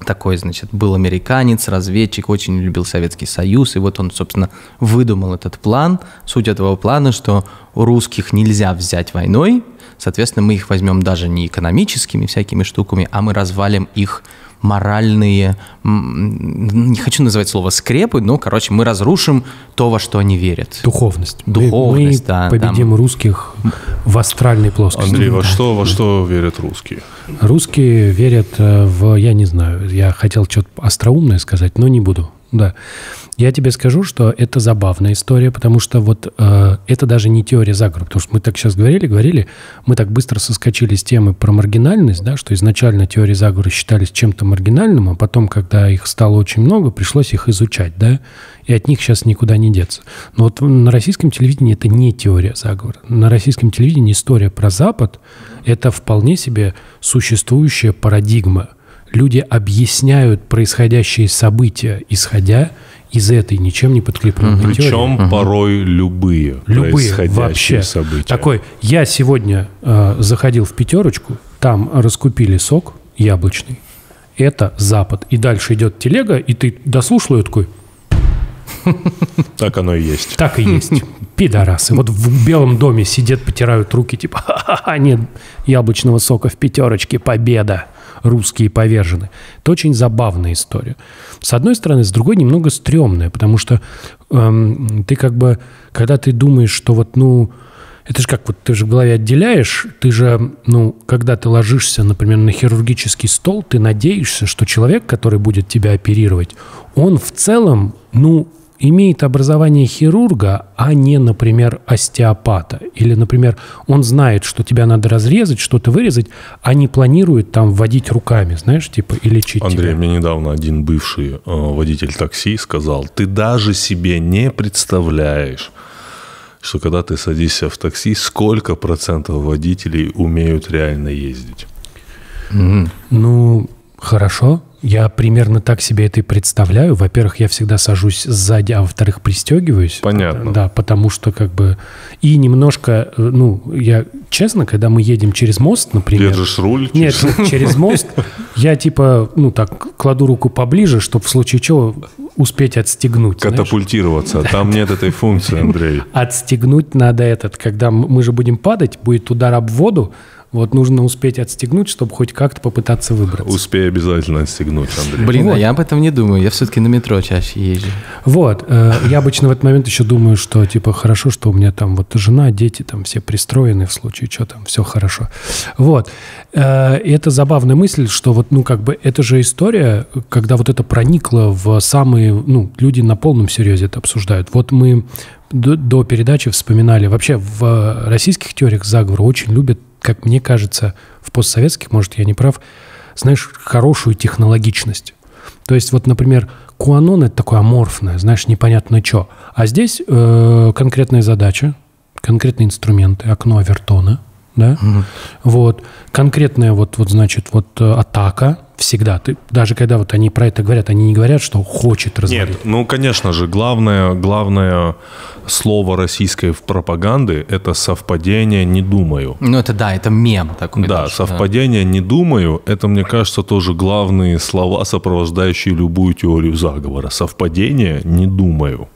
такой, значит, был американец, разведчик, очень любил Советский Союз, и вот он, собственно, выдумал этот план. Суть этого плана, что русских нельзя взять войной, Соответственно, мы их возьмем даже не экономическими всякими штуками, а мы развалим их моральные, не хочу называть слово скрепы, но, короче, мы разрушим то, во что они верят. Духовность. Духовность, мы, да. победим там. русских в астральной плоскости. Андрей, во да. что, во что верят русские? Русские верят э, в, я не знаю, я хотел что-то остроумное сказать, но не буду, да. Я тебе скажу, что это забавная история, потому что вот э, это даже не теория заговора, потому что мы так сейчас говорили, говорили, мы так быстро соскочили с темы про маргинальность, да, что изначально теории заговора считались чем-то маргинальным, а потом, когда их стало очень много, пришлось их изучать, да, и от них сейчас никуда не деться. Но вот на российском телевидении это не теория заговора. На российском телевидении история про Запад – это вполне себе существующая парадигма. Люди объясняют происходящие события, исходя из этой ничем не подкрепленной mm теории. Причем порой любые, любые вообще. события. Такой, я сегодня э, заходил в пятерочку, там раскупили сок яблочный. Это Запад. И дальше идет телега, и ты дослушал ее такой... Так оно и есть. Так и есть. Пидорасы. Вот в Белом доме сидят, потирают руки, типа, нет яблочного сока в пятерочке, победа русские повержены. Это очень забавная история. С одной стороны, с другой немного стрёмная, потому что эм, ты как бы, когда ты думаешь, что вот, ну, это же как, вот ты же в голове отделяешь, ты же, ну, когда ты ложишься, например, на хирургический стол, ты надеешься, что человек, который будет тебя оперировать, он в целом, ну, имеет образование хирурга, а не, например, остеопата. Или, например, он знает, что тебя надо разрезать, что-то вырезать, а не планирует там вводить руками, знаешь, типа, и лечить Андрей, тебя. мне недавно один бывший э, водитель такси сказал, ты даже себе не представляешь, что когда ты садишься в такси, сколько процентов водителей умеют реально ездить. Mm. Ну, хорошо, я примерно так себе это и представляю. Во-первых, я всегда сажусь сзади, а во-вторых, пристегиваюсь. Понятно. Да, потому что как бы... И немножко, э, ну, я честно, когда мы едем через мост, например... Держишь руль? Нет, через, мост. Я типа, ну так, кладу руку поближе, чтобы в случае чего успеть отстегнуть. Катапультироваться. Знаешь? Там нет этой функции, Андрей. Отстегнуть надо этот, когда мы же будем падать, будет удар об воду, вот нужно успеть отстегнуть, чтобы хоть как-то попытаться выбраться. Успей обязательно отстегнуть, Андрей. Блин, а вот. а я об этом не думаю. Я все-таки на метро чаще езжу. Вот. Э, я обычно в этот момент еще думаю, что типа хорошо, что у меня там вот жена, дети там все пристроены в случае, что там все хорошо. Вот. Э, и это забавная мысль, что вот, ну, как бы это же история, когда вот это проникло в самые, ну, люди на полном серьезе это обсуждают. Вот мы до, до передачи вспоминали, вообще в российских теориях заговора очень любят как мне кажется, в постсоветских, может, я не прав, знаешь, хорошую технологичность. То есть, вот, например, Куанон это такое аморфное, знаешь, непонятно что. А здесь э, конкретная задача, конкретные инструменты, окно Авертона – да, угу. вот, конкретная вот, вот, значит, вот э, атака всегда, ты, даже когда вот они про это говорят, они не говорят, что хочет развалить. Нет, ну, конечно же, главное, главное слово российской в пропаганды – это совпадение «не думаю». Ну, это да, это мем такой. Да, даже, совпадение да. «не думаю» – это, мне кажется, тоже главные слова, сопровождающие любую теорию заговора. Совпадение «не думаю».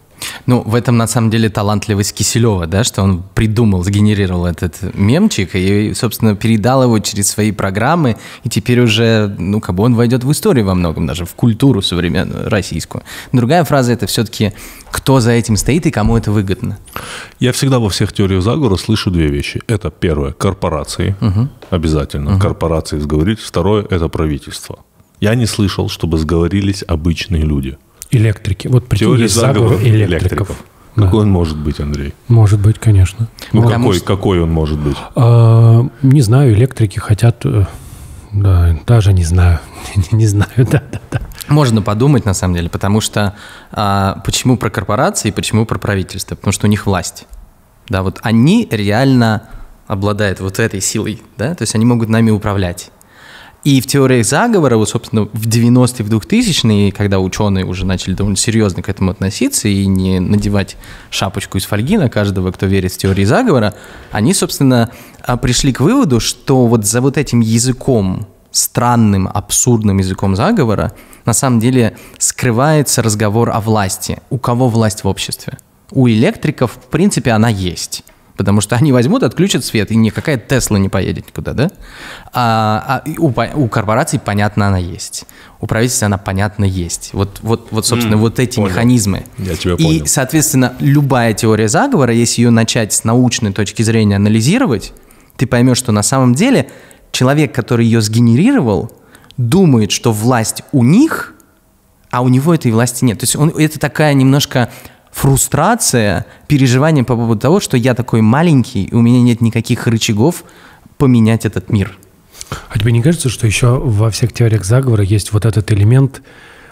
Ну, в этом на самом деле талантливость Киселева, да, что он придумал, сгенерировал этот мемчик и, собственно, передал его через свои программы, и теперь уже, ну, как бы он войдет в историю во многом, даже в культуру современную российскую. Другая фраза это все-таки кто за этим стоит и кому это выгодно. Я всегда во всех теориях заговора слышу две вещи. Это первое, корпорации, угу. обязательно, угу. корпорации сговорить. Второе, это правительство. Я не слышал, чтобы сговорились обычные люди – Электрики. Вот прикинь, Теория есть заговор, заговор электриков. электриков. Какой он может быть, Андрей? Может быть, конечно. Ну, Потому какой, что... какой он может быть? А, не знаю, электрики хотят... Э, да, даже не знаю. не знаю, да, да, да. Можно подумать, на самом деле, потому что а, почему про корпорации, почему про правительство? Потому что у них власть. Да, вот они реально обладают вот этой силой, да, то есть они могут нами управлять. И в теории заговора, вот, собственно, в 90-е, в 2000-е, когда ученые уже начали довольно серьезно к этому относиться и не надевать шапочку из фольги на каждого, кто верит в теории заговора, они, собственно, а, пришли к выводу, что вот за вот этим языком, странным, абсурдным языком заговора, на самом деле скрывается разговор о власти. У кого власть в обществе? У электриков, в принципе, она есть. Потому что они возьмут, отключат свет, и никакая Тесла не поедет никуда, да? А, а у, у корпораций, понятно, она есть. У правительства она, понятно, есть. Вот, вот, вот собственно, mm, вот эти понял. механизмы. Я тебя и, понял. соответственно, любая теория заговора, если ее начать с научной точки зрения анализировать, ты поймешь, что на самом деле человек, который ее сгенерировал, думает, что власть у них, а у него этой власти нет. То есть он, это такая немножко фрустрация, переживание по поводу того, что я такой маленький, и у меня нет никаких рычагов поменять этот мир. А тебе не кажется, что еще во всех теориях заговора есть вот этот элемент,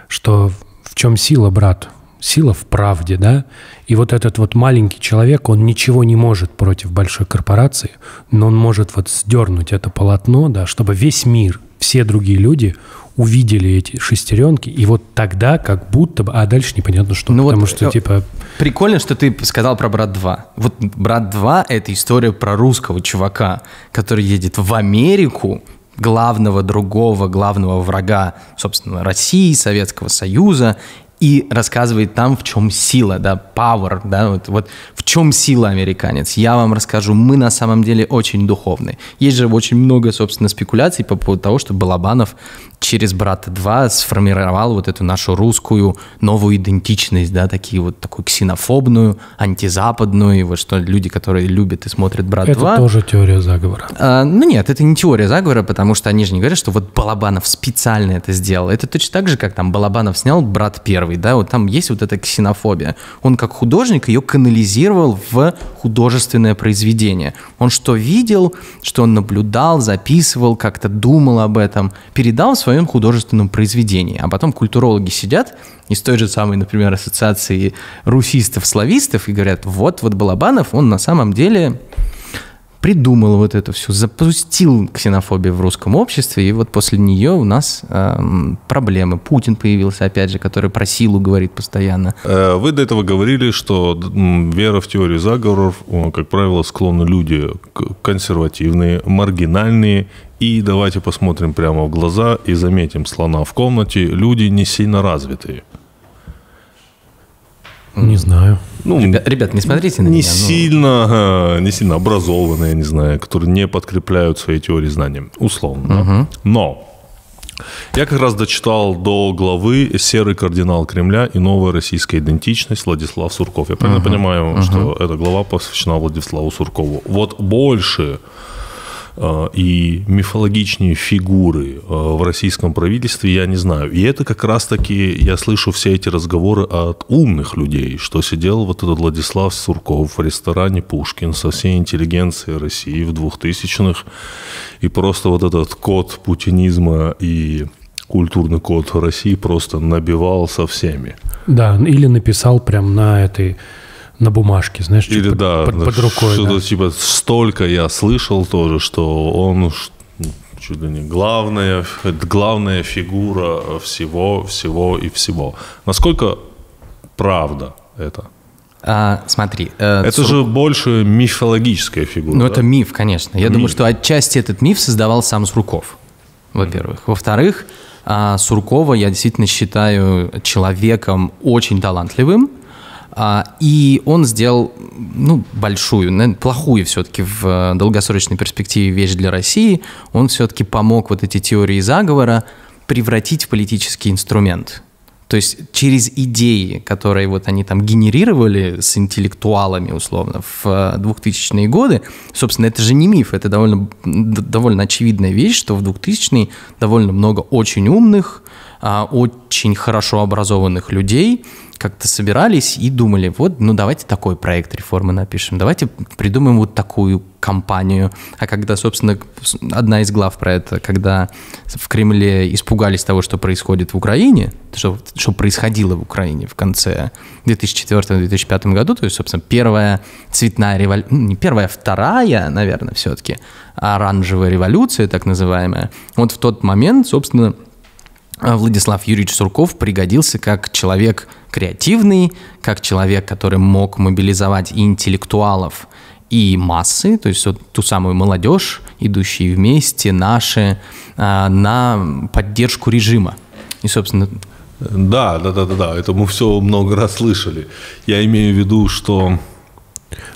что в чем сила, брат? Сила в правде, да? И вот этот вот маленький человек, он ничего не может против большой корпорации, но он может вот сдернуть это полотно, да, чтобы весь мир все другие люди увидели эти шестеренки, и вот тогда как будто бы... А дальше непонятно что, ну потому вот, что, э, типа... Прикольно, что ты сказал про «Брат 2». Вот «Брат 2» — это история про русского чувака, который едет в Америку, главного другого, главного врага, собственно, России, Советского Союза, и рассказывает там, в чем сила, да, power, да, вот, вот в чем сила американец. Я вам расскажу, мы на самом деле очень духовны. Есть же очень много, собственно, спекуляций по поводу того, что Балабанов через «Брата 2» сформировал вот эту нашу русскую новую идентичность, да, такие вот такую ксенофобную, антизападную, и вот что люди, которые любят и смотрят «Брат это 2». Это тоже теория заговора. А, ну нет, это не теория заговора, потому что они же не говорят, что вот Балабанов специально это сделал. Это точно так же, как там Балабанов снял «Брат 1», первый, да, вот там есть вот эта ксенофобия. Он как художник ее канализировал в художественное произведение. Он что видел, что он наблюдал, записывал, как-то думал об этом, передал в своем художественном произведении. А потом культурологи сидят из той же самой, например, ассоциации русистов-славистов и говорят, вот, вот Балабанов, он на самом деле придумал вот это все, запустил ксенофобию в русском обществе, и вот после нее у нас э, проблемы. Путин появился, опять же, который про силу говорит постоянно. Э, вы до этого говорили, что вера в теорию заговоров, как правило, склонны люди консервативные, маргинальные и давайте посмотрим прямо в глаза и заметим слона в комнате. Люди не сильно развитые. Не знаю. Ну, ребят, ребят не смотрите на не меня. Ну. Сильно, ну... Не сильно образованные, не знаю, которые не подкрепляют свои теории знаниям. условно. Угу. Но я как раз дочитал до главы «Серый кардинал Кремля и новая российская идентичность» Владислав Сурков. Я правильно uh понимаю, uh что эта глава посвящена Владиславу Суркову? Вот больше Э, и мифологичнее фигуры э, в российском правительстве я не знаю. И это как раз-таки я слышу все эти разговоры от умных людей, что сидел вот этот Владислав Сурков в ресторане Пушкин со всей интеллигенцией России в 2000-х, и просто вот этот код путинизма и культурный код России просто набивал со всеми. Да, или написал прям на этой на бумажке, знаешь, Или, под, да, под, под рукой. Что-то да. типа столько я слышал тоже, что он чуть ли не главная, главная фигура всего, всего и всего. Насколько правда это? А, смотри. Э, это сур... же больше мифологическая фигура. Ну, да? это миф, конечно. Я миф. думаю, что отчасти этот миф создавал сам Сурков, во-первых. Mm-hmm. Во-вторых, а, Суркова я действительно считаю человеком очень талантливым, а, и он сделал ну, большую, плохую все-таки в э, долгосрочной перспективе вещь для России. Он все-таки помог вот эти теории заговора превратить в политический инструмент. То есть через идеи, которые вот они там генерировали с интеллектуалами, условно, в 2000-е э, годы, собственно, это же не миф, это довольно, довольно очевидная вещь, что в 2000-е довольно много очень умных, а, очень хорошо образованных людей, как-то собирались и думали, вот, ну давайте такой проект реформы напишем, давайте придумаем вот такую компанию. А когда, собственно, одна из глав про это, когда в Кремле испугались того, что происходит в Украине, что, что происходило в Украине в конце 2004-2005 году, то есть, собственно, первая цветная революция, ну, не первая, вторая, наверное, все-таки, оранжевая революция, так называемая, вот в тот момент, собственно, Владислав Юрьевич Сурков пригодился как человек креативный, как человек, который мог мобилизовать интеллектуалов, и массы, то есть вот ту самую молодежь, идущие вместе, наши, а, на поддержку режима. И, собственно... Да, да, да, да, да, это мы все много раз слышали. Я имею в виду, что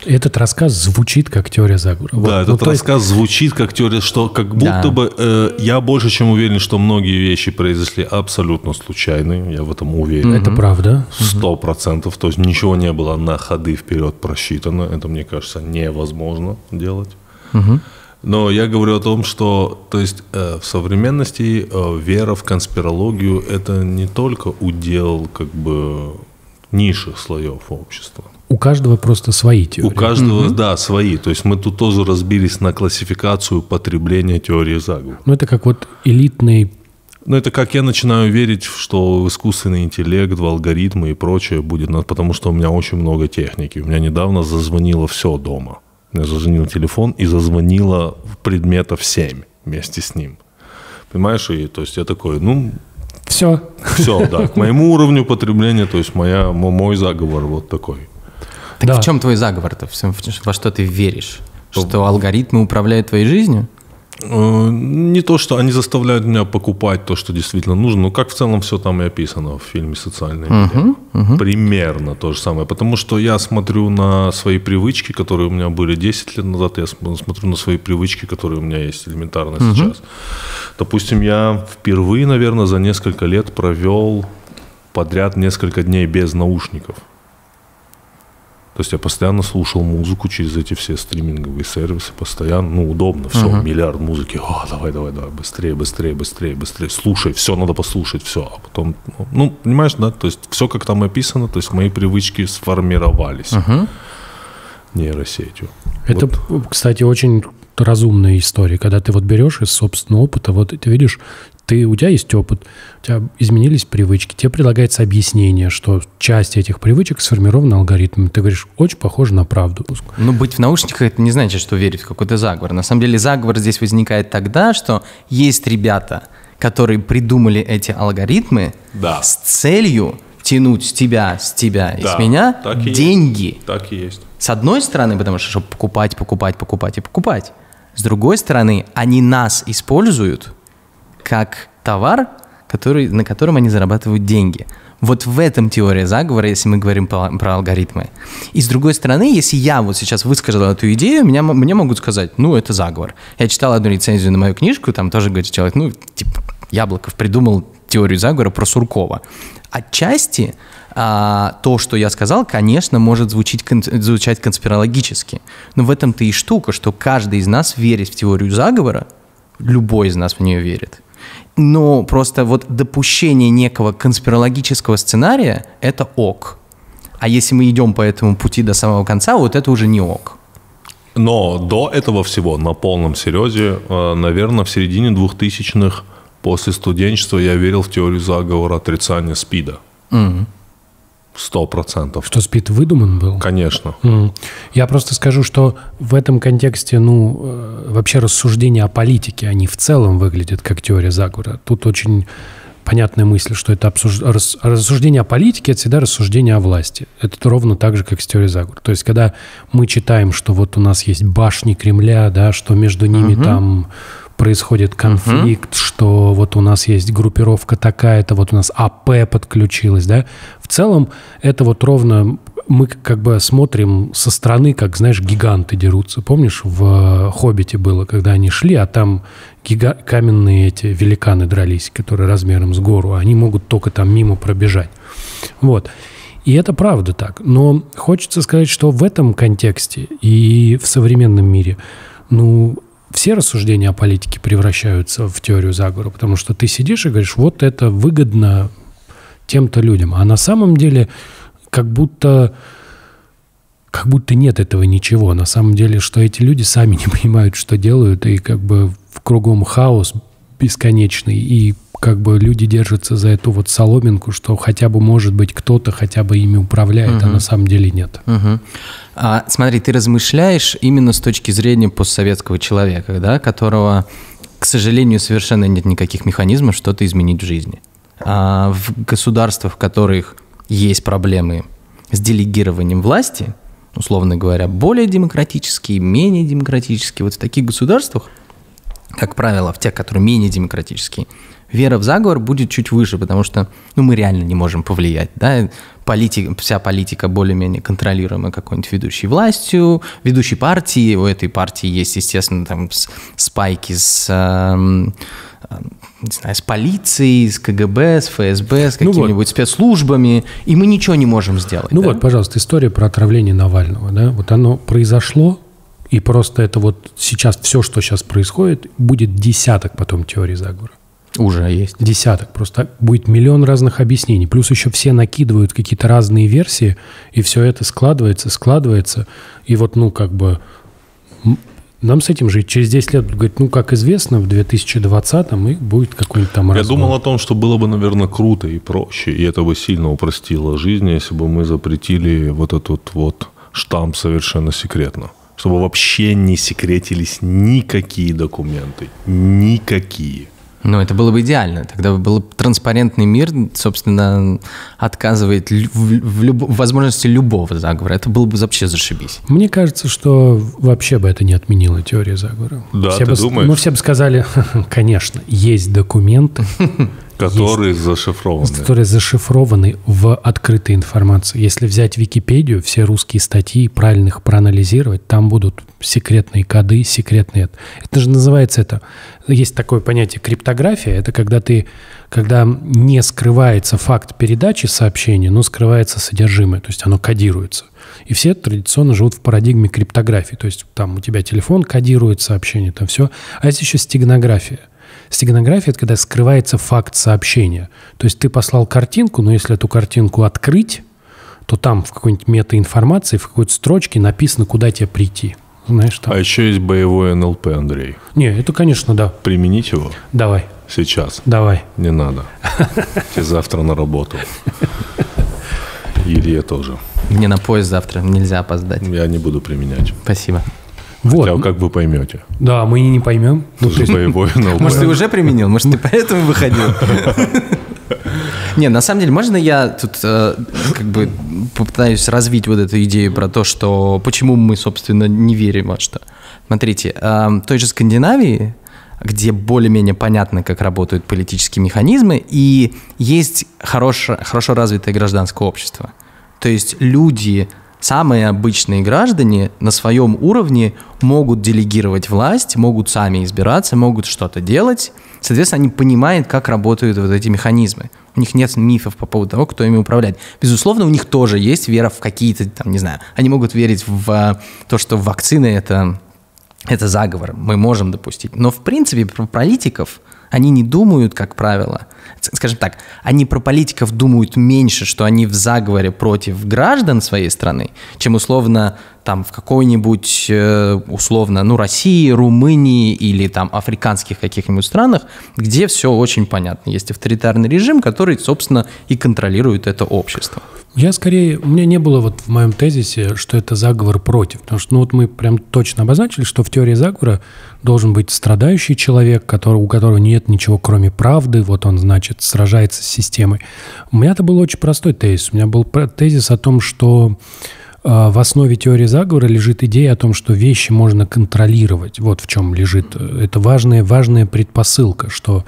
этот рассказ звучит как теория заговора. Да, вот, этот ну, рассказ есть... звучит как теория, что как будто да. бы э, я больше чем уверен, что многие вещи произошли абсолютно случайно, я в этом уверен. Это правда. Сто процентов, то есть ничего не было на ходы вперед просчитано, это мне кажется невозможно делать. Угу. Но я говорю о том, что то есть, э, в современности э, вера в конспирологию это не только удел как бы низших слоев общества у каждого просто свои теории. У каждого, угу. да, свои. То есть мы тут тоже разбились на классификацию потребления теории заговора. Ну, это как вот элитный... Ну, это как я начинаю верить, что искусственный интеллект, в алгоритмы и прочее будет, потому что у меня очень много техники. У меня недавно зазвонило все дома. У меня зазвонил телефон и зазвонило предметов 7 вместе с ним. Понимаешь? И то есть я такой, ну, все. Все, да. К моему уровню потребления, то есть моя, мой заговор вот такой. Так да. в чем твой заговор-то? Во что ты веришь? Что алгоритмы управляют твоей жизнью? Э, не то, что они заставляют меня покупать то, что действительно нужно, но как в целом все там и описано в фильме «Социальные медиа». Uh-huh, uh-huh. Примерно то же самое. Потому что я смотрю на свои привычки, которые у меня были 10 лет назад, я смотрю на свои привычки, которые у меня есть элементарно uh-huh. сейчас. Допустим, я впервые, наверное, за несколько лет провел подряд несколько дней без наушников. То есть я постоянно слушал музыку через эти все стриминговые сервисы, постоянно, ну, удобно, все, uh-huh. миллиард музыки, о, давай, давай, давай, быстрее, быстрее, быстрее, быстрее, слушай, все, надо послушать, все, а потом, ну, ну, понимаешь, да, то есть все, как там описано, то есть мои привычки сформировались uh-huh. нейросетью. Это, вот. кстати, очень разумная история, когда ты вот берешь из собственного опыта, вот ты видишь, ты, у тебя есть опыт, у тебя изменились привычки, тебе предлагается объяснение, что часть этих привычек сформирована алгоритмами, Ты говоришь, очень похоже на правду. Ну, быть в наушниках это не значит, что верить в какой-то заговор. На самом деле заговор здесь возникает тогда, что есть ребята, которые придумали эти алгоритмы да. с целью тянуть с тебя, с тебя да, и с меня так и деньги. Есть. Так и есть. С одной стороны, потому что чтобы покупать, покупать, покупать и покупать. С другой стороны, они нас используют как товар, который, на котором они зарабатывают деньги. Вот в этом теория заговора, если мы говорим про, про алгоритмы. И с другой стороны, если я вот сейчас высказал эту идею, меня, мне могут сказать, ну, это заговор. Я читал одну рецензию на мою книжку, там тоже говорит человек, ну, типа, Яблоков придумал теорию заговора про Суркова. Отчасти а, то, что я сказал, конечно, может звучить, кон, звучать конспирологически. Но в этом-то и штука, что каждый из нас верит в теорию заговора, любой из нас в нее верит. Но просто вот допущение некого конспирологического сценария – это ок. А если мы идем по этому пути до самого конца, вот это уже не ок. Но до этого всего, на полном серьезе, э, наверное, в середине 2000-х, после студенчества, я верил в теорию заговора отрицания СПИДа. mm Сто процентов. Что спид выдуман был? Конечно. Mm. Я просто скажу, что в этом контексте, ну, э, вообще рассуждения о политике, они а в целом выглядят как теория заговора. Тут очень понятная мысль, что это обсуж... рассуждение о политике, это всегда рассуждение о власти. Это ровно так же, как с теорией заговора. То есть, когда мы читаем, что вот у нас есть башни Кремля, да, что между ними угу. там происходит конфликт, угу. что вот у нас есть группировка такая-то, вот у нас АП подключилась, да, целом это вот ровно мы как бы смотрим со стороны, как, знаешь, гиганты дерутся. Помнишь, в э, «Хоббите» было, когда они шли, а там гига- каменные эти великаны дрались, которые размером с гору, а они могут только там мимо пробежать. Вот. И это правда так. Но хочется сказать, что в этом контексте и в современном мире, ну, все рассуждения о политике превращаются в теорию заговора, потому что ты сидишь и говоришь, вот это выгодно тем-то людям. А на самом деле как будто как будто нет этого ничего. На самом деле, что эти люди сами не понимают, что делают, и как бы в кругом хаос бесконечный, и как бы люди держатся за эту вот соломинку, что хотя бы, может быть, кто-то хотя бы ими управляет, угу. а на самом деле нет. Угу. А, смотри, ты размышляешь именно с точки зрения постсоветского человека, да, которого, к сожалению, совершенно нет никаких механизмов что-то изменить в жизни а, в государствах, в которых есть проблемы с делегированием власти, условно говоря, более демократические, менее демократические, вот в таких государствах, как правило, в тех, которые менее демократические, вера в заговор будет чуть выше, потому что ну, мы реально не можем повлиять. Да? Политика, вся политика более-менее контролируемая какой-нибудь ведущей властью, ведущей партии. У этой партии есть, естественно, там спайки с... Эм, э, не знаю, с полицией, с КГБ, с ФСБ, с какими-нибудь ну вот. спецслужбами, и мы ничего не можем сделать. Ну да? вот, пожалуйста, история про отравление Навального. Да? Вот оно произошло, и просто это вот сейчас все, что сейчас происходит, будет десяток потом теорий заговора. Уже есть. Десяток. Просто будет миллион разных объяснений. Плюс еще все накидывают какие-то разные версии, и все это складывается, складывается. И вот, ну, как бы... Нам с этим жить. Через 10 лет, говорит, ну, как известно, в 2020-м и будет какой-нибудь там Я разбор. думал о том, что было бы, наверное, круто и проще, и это бы сильно упростило жизнь, если бы мы запретили вот этот вот штамп совершенно секретно чтобы вообще не секретились никакие документы. Никакие. Ну, это было бы идеально. Тогда был бы транспарентный мир, собственно, отказывает в, в люб... возможности любого заговора. Это было бы вообще зашибись. Мне кажется, что вообще бы это не отменило теория заговора. Да, все ты бы, думаешь? Ну, все бы сказали, конечно, есть документы, Которые есть, зашифрованы. Которые зашифрованы в открытой информации. Если взять Википедию, все русские статьи, правильных проанализировать, там будут секретные коды, секретные... Это же называется это... Есть такое понятие криптография. Это когда ты... Когда не скрывается факт передачи сообщения, но скрывается содержимое. То есть оно кодируется. И все традиционно живут в парадигме криптографии. То есть там у тебя телефон кодирует сообщение, там все. А есть еще стегнография. Стегнография – это когда скрывается факт сообщения. То есть ты послал картинку, но если эту картинку открыть, то там в какой-нибудь метаинформации, в какой-то строчке написано, куда тебе прийти. Знаешь, там. А еще есть боевой НЛП, Андрей. Не, это, конечно, да. Применить его? Давай. Сейчас? Давай. Не надо. Тебе завтра на работу. Илье тоже. Мне на поезд завтра, нельзя опоздать. Я не буду применять. Спасибо. Вот. Хотя как вы поймете? Да, мы не поймем. Ну, то есть... боевое Может, ты уже применил? Может, ты поэтому выходил? Не, на самом деле, можно я тут э, как бы попытаюсь развить вот эту идею про то, что почему мы, собственно, не верим во что? Смотрите, э, в той же Скандинавии, где более-менее понятно, как работают политические механизмы, и есть хорошо, хорошо развитое гражданское общество. То есть люди Самые обычные граждане на своем уровне могут делегировать власть, могут сами избираться, могут что-то делать. Соответственно, они понимают, как работают вот эти механизмы. У них нет мифов по поводу того, кто ими управляет. Безусловно, у них тоже есть вера в какие-то, там, не знаю, они могут верить в а, то, что вакцины — это это заговор, мы можем допустить. Но в принципе про политиков они не думают, как правило, скажем так, они про политиков думают меньше, что они в заговоре против граждан своей страны, чем условно там в какой-нибудь э, условно, ну, России, Румынии или там африканских каких-нибудь странах, где все очень понятно. Есть авторитарный режим, который, собственно, и контролирует это общество. Я скорее, у меня не было вот в моем тезисе, что это заговор против, потому что ну вот мы прям точно обозначили, что в теории заговора должен быть страдающий человек, который, у которого нет ничего кроме правды, вот он, значит, сражается с системой. У меня это был очень простой тезис. У меня был тезис о том, что э, в основе теории заговора лежит идея о том, что вещи можно контролировать. Вот в чем лежит. Э, это важная, важная предпосылка, что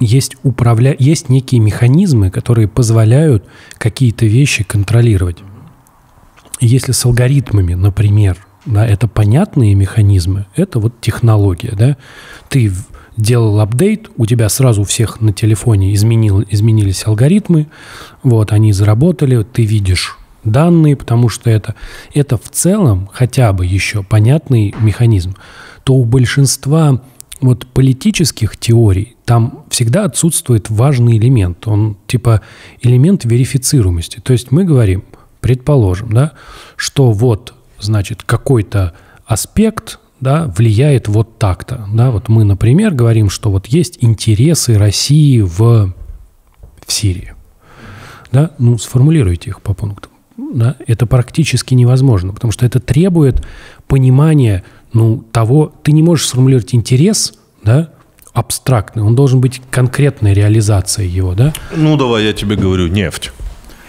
есть, управля... есть некие механизмы, которые позволяют какие-то вещи контролировать. Если с алгоритмами, например, да, это понятные механизмы, это вот технология. Да? Ты делал апдейт, у тебя сразу у всех на телефоне изменил, изменились алгоритмы, вот, они заработали, ты видишь данные, потому что это, это в целом хотя бы еще понятный механизм, то у большинства вот политических теорий там всегда отсутствует важный элемент. Он типа элемент верифицируемости. То есть мы говорим, предположим, да, что вот, значит, какой-то аспект да, влияет вот так-то. Да? Вот мы, например, говорим, что вот есть интересы России в, в Сирии. Да? Ну, сформулируйте их по пунктам. Да? Это практически невозможно, потому что это требует понимания – ну, того, ты не можешь сформулировать интерес, да, абстрактный, он должен быть конкретной реализацией его, да? Ну, давай я тебе говорю, нефть.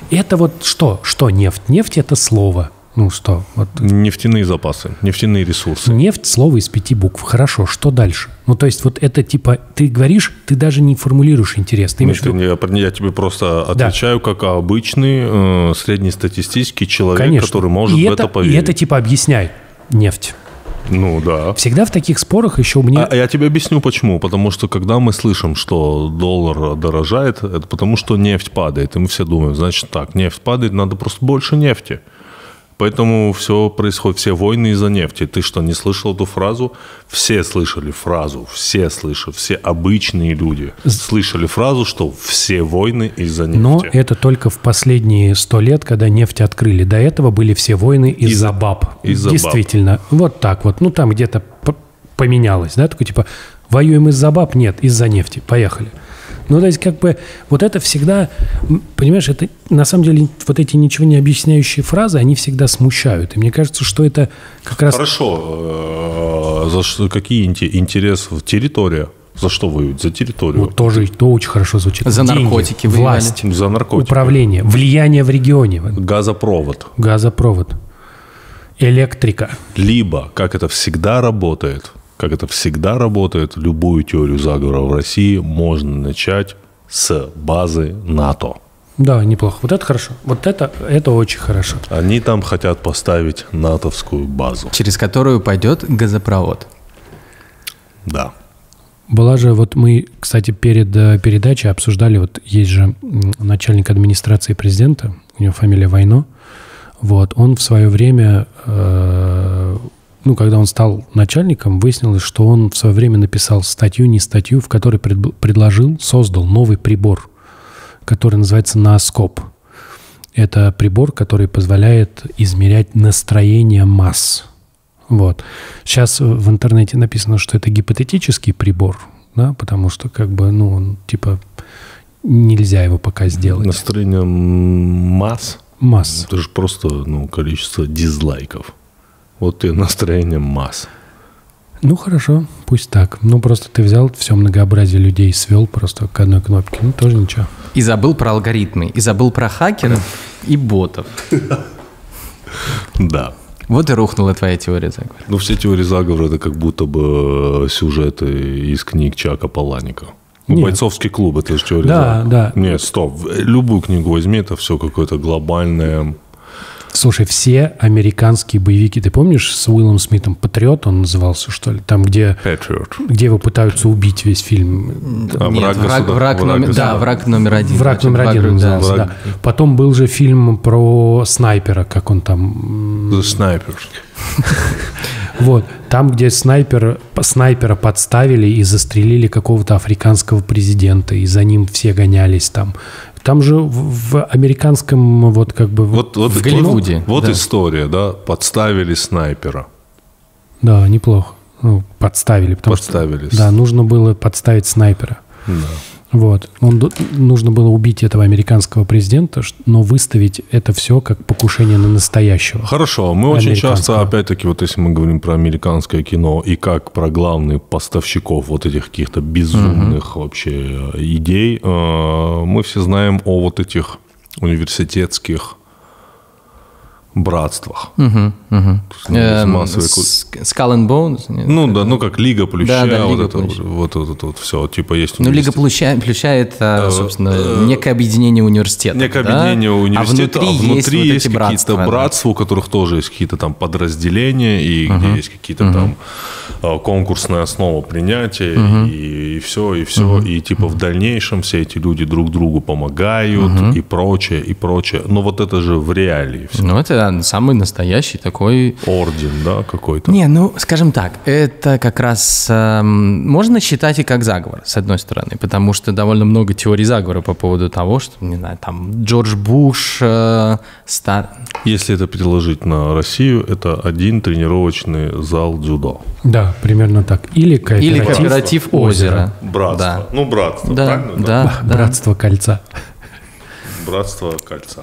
Это вот что? Что нефть? Нефть – это слово. Ну что? Вот. Нефтяные запасы, нефтяные ресурсы. Нефть – слово из пяти букв. Хорошо, что дальше? Ну, то есть вот это типа, ты говоришь, ты даже не формулируешь интерес. Ты Нет, виду... я, я тебе просто отвечаю да. как обычный э, среднестатистический человек, Конечно. который может и в это, это поверить. И это типа объясняй нефть. Ну да. Всегда в таких спорах еще у меня. А, я тебе объясню почему. Потому что когда мы слышим, что доллар дорожает, это потому что нефть падает. И мы все думаем, значит так, нефть падает, надо просто больше нефти. Поэтому все происходит, все войны из-за нефти. Ты что, не слышал эту фразу? Все слышали фразу, все слышали, все обычные люди слышали фразу, что все войны из-за нефти. Но это только в последние сто лет, когда нефть открыли. До этого были все войны из-за баб. Из-за Действительно, баб. вот так вот. Ну, там где-то поменялось, да, такой типа, воюем из-за баб? Нет, из-за нефти. Поехали. Ну, то есть, как бы, вот это всегда, понимаешь, это, на самом деле, вот эти ничего не объясняющие фразы, они всегда смущают. И мне кажется, что это как раз... Хорошо. Э, за что, какие интересы? Территория. За что воюют? За территорию. Вот тоже то очень хорошо звучит. За Деньги, наркотики, власть, власть, за наркотики. управление, влияние в регионе. Газопровод. Газопровод. Электрика. Либо, как это всегда работает, как это всегда работает, любую теорию заговора в России можно начать с базы НАТО. Да, неплохо. Вот это хорошо. Вот это, это очень хорошо. Они там хотят поставить натовскую базу. Через которую пойдет газопровод. Да. Была же, вот мы, кстати, перед э, передачей обсуждали, вот есть же начальник администрации президента, у него фамилия Войно, вот, он в свое время э ну, когда он стал начальником, выяснилось, что он в свое время написал статью, не статью, в которой пред, предложил, создал новый прибор, который называется «Наоскоп». Это прибор, который позволяет измерять настроение масс. Вот. Сейчас в интернете написано, что это гипотетический прибор, да, потому что как бы, ну, он типа нельзя его пока сделать. Настроение масс? Масс. Это же просто ну, количество дизлайков. Вот и настроение масс. Ну хорошо, пусть так. Ну просто ты взял все многообразие людей, свел просто к одной кнопке. Ну тоже ничего. И забыл про алгоритмы, и забыл про хакеров и ботов. Да. Вот и рухнула твоя теория заговора. Ну, все теории заговора это как будто бы э, сюжеты из книг Чака Паланика. Ну, бойцовский клуб, это же теория да, заговора. Да, да. Нет, стоп. Любую книгу возьми, это все какое-то глобальное Слушай, все американские боевики, ты помнишь, с Уиллом Смитом «Патриот» он назывался, что ли? Там, где, где его пытаются убить весь фильм. А Нет, враг, враг, враг, номер, да, враг номер один. Враг значит, номер один враг, назывался, враг. да. Потом был же фильм про снайпера, как он там... The Sniper. Вот, там, где снайпер, снайпера подставили и застрелили какого-то африканского президента, и за ним все гонялись там. Там же в, американском вот как бы вот, в, вот, в Голливуде. Вот, вот да. история, да, подставили снайпера. Да, неплохо. Ну, подставили, потому подставили. да, нужно было подставить снайпера. Да. Вот. Он, нужно было убить этого американского президента, но выставить это все как покушение на настоящего. Хорошо. Мы очень часто, опять-таки, вот если мы говорим про американское кино и как про главных поставщиков вот этих каких-то безумных угу. вообще э, идей, э, мы все знаем о вот этих университетских братствах. Угу, Skull and Bones? Ну да, ну как Лига Плюща, вот, Это, вот, все, типа есть Ну Лига Плюща, Плюща это, э, собственно, э, некое объединение университетов. Некое объединение а университета, а внутри, есть, какие-то братства, у которых тоже есть какие-то там подразделения, и где есть какие-то там а, конкурсная основа принятия, и, все, и все, и типа в дальнейшем все эти люди друг другу помогают, и прочее, и прочее. Но вот это же в реалии все. Ну это самый настоящий такой... Орден, да, какой-то? Не, ну, скажем так, это как раз э, можно считать и как заговор, с одной стороны, потому что довольно много теорий заговора по поводу того, что, не знаю, там, Джордж Буш, э, стар... Если это переложить на Россию, это один тренировочный зал дзюдо. Да, примерно так. Или кооператив, Или кооператив озера. Братство. Да. Ну, братство, да, правильно? Да, да, да. Братство кольца. Братство кольца.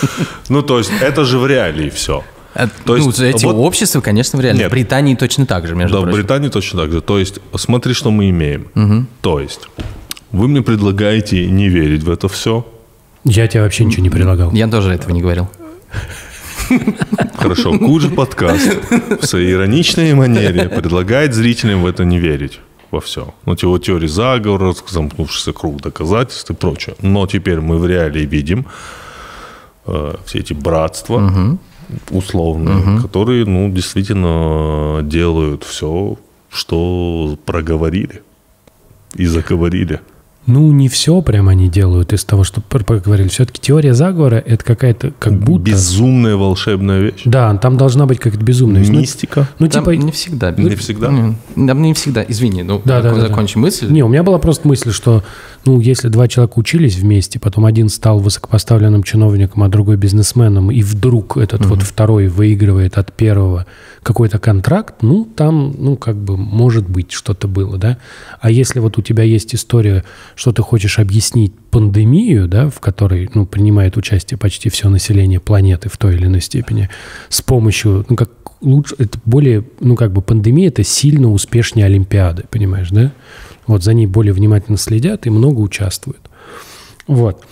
Ну, то есть это же в реалии все. Э, то ну, есть, эти вот, общества, конечно, в реалии. в Британии точно так же, между да, прочим. в Британии точно так же. То есть, смотри, что мы имеем. Угу. То есть, вы мне предлагаете не верить в это все. Я тебе вообще ничего не предлагал. Я тоже этого не говорил. Хорошо, Куджи подкаст в своей ироничной манере предлагает зрителям в это не верить во все. Ну, типа теория заговора, замкнувшийся круг доказательств и прочее. Но теперь мы в реалии видим, Э, все эти братства угу. условные, угу. которые, ну, действительно делают все, что проговорили и заговорили ну, не все прямо они делают из того, что поговорили. Все-таки теория заговора — это какая-то как будто... Безумная волшебная вещь. Да, там должна быть какая-то безумная вещь. Ну, Мистика. Ну, там типа... Не всегда. Не всегда? Да, не всегда. Извини, ну, да, да, да, да. мысль. Не, у меня была просто мысль, что, ну, если два человека учились вместе, потом один стал высокопоставленным чиновником, а другой бизнесменом, и вдруг этот угу. вот второй выигрывает от первого какой-то контракт, ну, там, ну, как бы, может быть, что-то было, да? А если вот у тебя есть история, что ты хочешь объяснить пандемию, да, в которой ну, принимает участие почти все население планеты в той или иной степени, с помощью, ну, как лучше, это более, ну, как бы пандемия это сильно успешнее Олимпиады, понимаешь, да? Вот за ней более внимательно следят и много участвуют. Вот.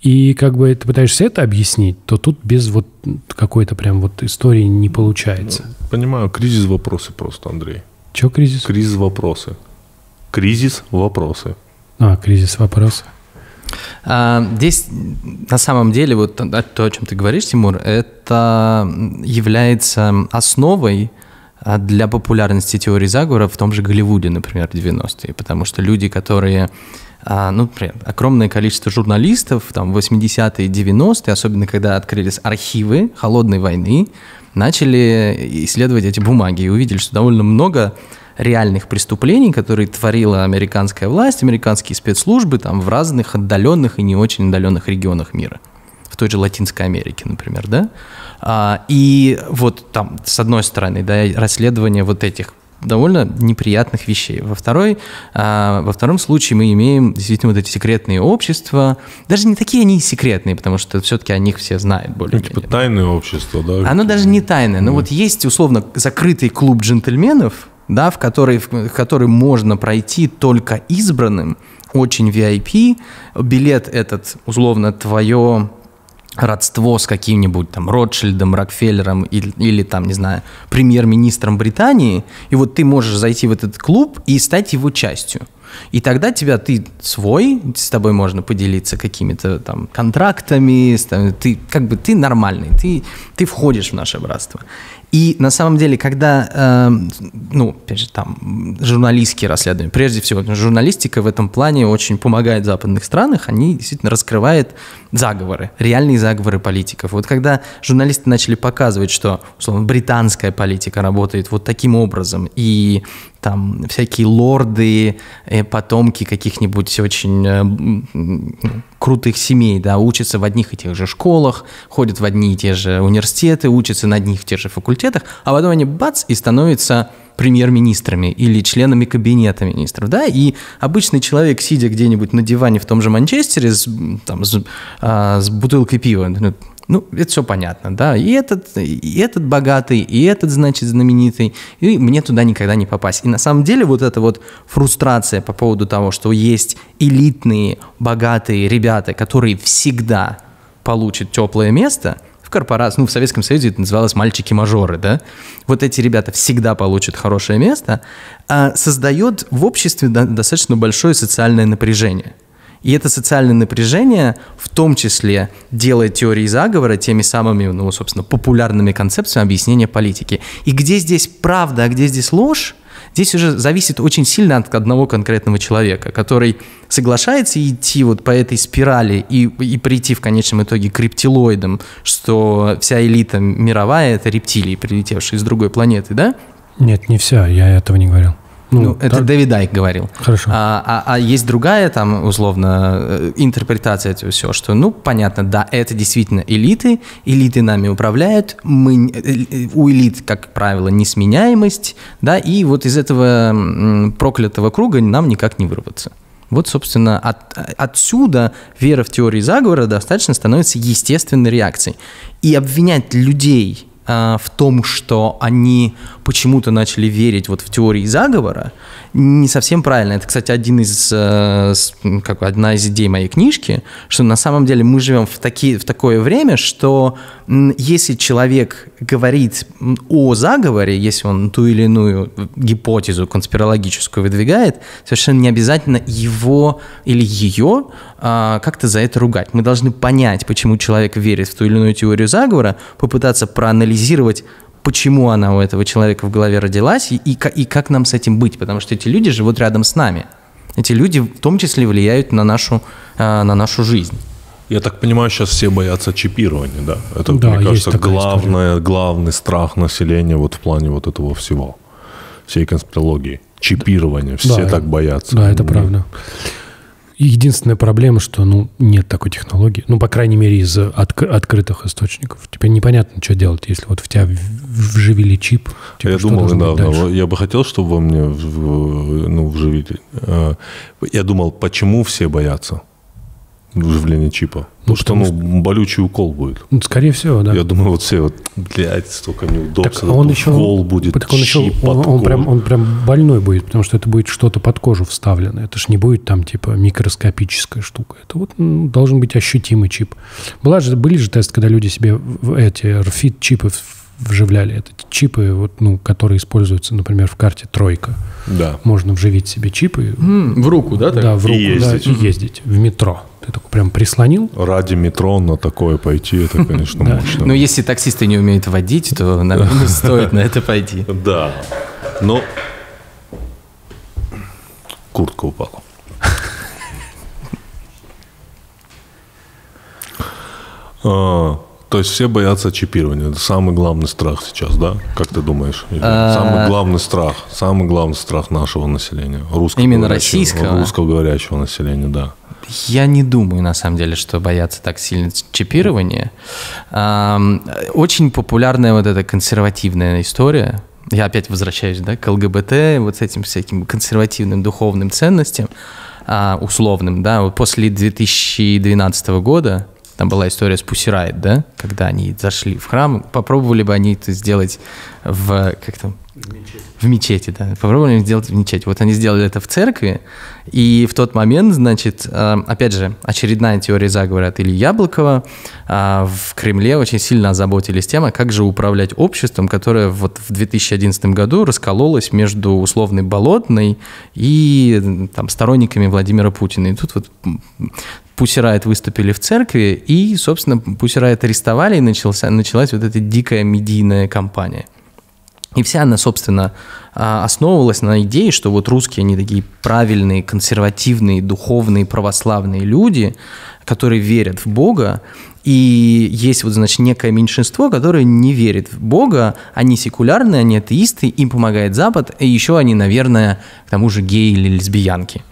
И как бы ты пытаешься это объяснить, то тут без вот какой-то прям вот истории не ну, получается. Ну, понимаю, кризис вопросы просто, Андрей. Че кризис? Кризис вопросы. Кризис вопросы. А, кризис вопроса. А, здесь на самом деле вот то, о чем ты говоришь, Тимур, это является основой а, для популярности теории заговора в том же Голливуде, например, 90-е, потому что люди, которые а, ну, например, огромное количество журналистов, там, 80-е, 90-е, особенно когда открылись архивы холодной войны, начали исследовать эти бумаги и увидели, что довольно много реальных преступлений, которые творила американская власть, американские спецслужбы там в разных отдаленных и не очень отдаленных регионах мира в той же Латинской Америке, например, да? А, и вот там, с одной стороны, да, расследование вот этих довольно неприятных вещей. Во, второй, а, во втором случае мы имеем действительно вот эти секретные общества. Даже не такие они и секретные, потому что все-таки о них все знают более ну, типа менее. тайное общество, да? Оно даже не тайное. Но ну, да. вот есть, условно, закрытый клуб джентльменов, да, в который, в который можно пройти только избранным, очень VIP. Билет этот, условно, твое родство с каким-нибудь там Ротшильдом, Рокфеллером или, или там, не знаю, премьер-министром Британии, и вот ты можешь зайти в этот клуб и стать его частью. И тогда тебя ты свой, с тобой можно поделиться какими-то там контрактами, ты как бы ты нормальный, ты, ты входишь в наше братство. И на самом деле, когда, э, ну, опять же, там, журналистские расследования, прежде всего, ну, журналистика в этом плане очень помогает в западных странах, они действительно раскрывают заговоры, реальные заговоры политиков. Вот когда журналисты начали показывать, что, условно, британская политика работает вот таким образом, и там всякие лорды, э, потомки каких-нибудь очень э, ну, крутых семей, да, учатся в одних и тех же школах, ходят в одни и те же университеты, учатся на одних и тех же факультетах, университетах, а потом они бац и становятся премьер-министрами или членами кабинета министров, да, и обычный человек, сидя где-нибудь на диване в том же Манчестере с, там, с, а, с бутылкой пива, ну, ну это все понятно, да, и этот, и этот богатый, и этот, значит, знаменитый, и мне туда никогда не попасть. И на самом деле вот эта вот фрустрация по поводу того, что есть элитные, богатые ребята, которые всегда получат теплое место – корпорации, ну, в Советском Союзе это называлось мальчики-мажоры, да, вот эти ребята всегда получат хорошее место, а создает в обществе достаточно большое социальное напряжение. И это социальное напряжение в том числе делает теории заговора теми самыми, ну, собственно, популярными концепциями объяснения политики. И где здесь правда, а где здесь ложь, Здесь уже зависит очень сильно от одного конкретного человека, который соглашается идти вот по этой спирали и, и прийти в конечном итоге к рептилоидам, что вся элита мировая — это рептилии, прилетевшие с другой планеты, да? Нет, не вся, я этого не говорил. Ну, ну, это так? Дэвид Айк говорил. Хорошо. А, а, а есть другая там, условно, э, интерпретация этого всего, что, ну, понятно, да, это действительно элиты, элиты нами управляют, мы, э, э, у элит, как правило, несменяемость, да, и вот из этого проклятого круга нам никак не вырваться. Вот, собственно, от, отсюда вера в теории заговора достаточно становится естественной реакцией. И обвинять людей а, в том, что они почему-то начали верить вот в теории заговора, не совсем правильно. Это, кстати, один из, э, как одна из идей моей книжки, что на самом деле мы живем в, такие, в такое время, что если человек говорит о заговоре, если он ту или иную гипотезу конспирологическую выдвигает, совершенно не обязательно его или ее а, как-то за это ругать. Мы должны понять, почему человек верит в ту или иную теорию заговора, попытаться проанализировать, почему она у этого человека в голове родилась и, и, и как нам с этим быть, потому что эти люди живут рядом с нами. Эти люди в том числе влияют на нашу, а, на нашу жизнь. Я так понимаю, сейчас все боятся чипирования, да? Это, да, мне кажется, главное, главный страх населения вот в плане вот этого всего, всей конспирологии. Чипирование, все да, так боятся. Да, это правда. Единственная проблема, что ну, нет такой технологии. Ну, по крайней мере, из отк- открытых источников. Теперь непонятно, что делать, если вот в тебя вживили чип. Типа, я думал недавно, я бы хотел, чтобы во мне ну, вживили. Э, я думал, почему все боятся? вживление чипа. Ну, что потому что ну, болючий укол будет. Ну, скорее всего, да. Я думаю, вот все вот, блядь, столько неудобств. Так он еще, укол будет, так он чип еще, он, он, он, прям, он прям больной будет, потому что это будет что-то под кожу вставлено. Это ж не будет там типа микроскопическая штука. Это вот ну, должен быть ощутимый чип. Была же, были же тесты, когда люди себе эти RFID-чипы вживляли. Это чипы, вот, ну, которые используются, например, в карте «Тройка». Да. Можно вживить себе чипы. М, в руку, да? Так? Да, в руку, и ездить. да, и ездить в метро ты такой прям прислонил. Ради метро на такое пойти, это, конечно, ну, мощно. Но если таксисты не умеют водить, то, наверное, стоит на это пойти. Да. Но ну, куртка упала. А, то есть все боятся чипирования. Это самый главный страх сейчас, да? Как ты думаешь? А, самый главный страх. Самый главный страх нашего населения. Русского Именно российского? Русского говорящего населения, да. Я не думаю, на самом деле, что боятся так сильно чипирования. Очень популярная вот эта консервативная история. Я опять возвращаюсь да, к ЛГБТ, вот с этим всяким консервативным духовным ценностям, а, условным. Да. Вот после 2012 года там была история с Pussy Riot, да, когда они зашли в храм, попробовали бы они это сделать в, как там, в мечети. В мечети, да. Попробовали сделать в мечети. Вот они сделали это в церкви, и в тот момент, значит, э, опять же, очередная теория заговора от Ильи Яблокова, а, в Кремле очень сильно озаботились тем, а как же управлять обществом, которое вот в 2011 году раскололось между условной Болотной и там, сторонниками Владимира Путина. И тут вот Пусирайт выступили в церкви, и, собственно, Пусирайт арестовали, и начался, началась вот эта дикая медийная кампания. И вся она, собственно, а, основывалась на идее, что вот русские, они такие правильные, консервативные, духовные, православные люди, которые верят в Бога, и есть вот, значит, некое меньшинство, которое не верит в Бога, они секулярные, они атеисты, им помогает Запад, и еще они, наверное, к тому же геи или лесбиянки.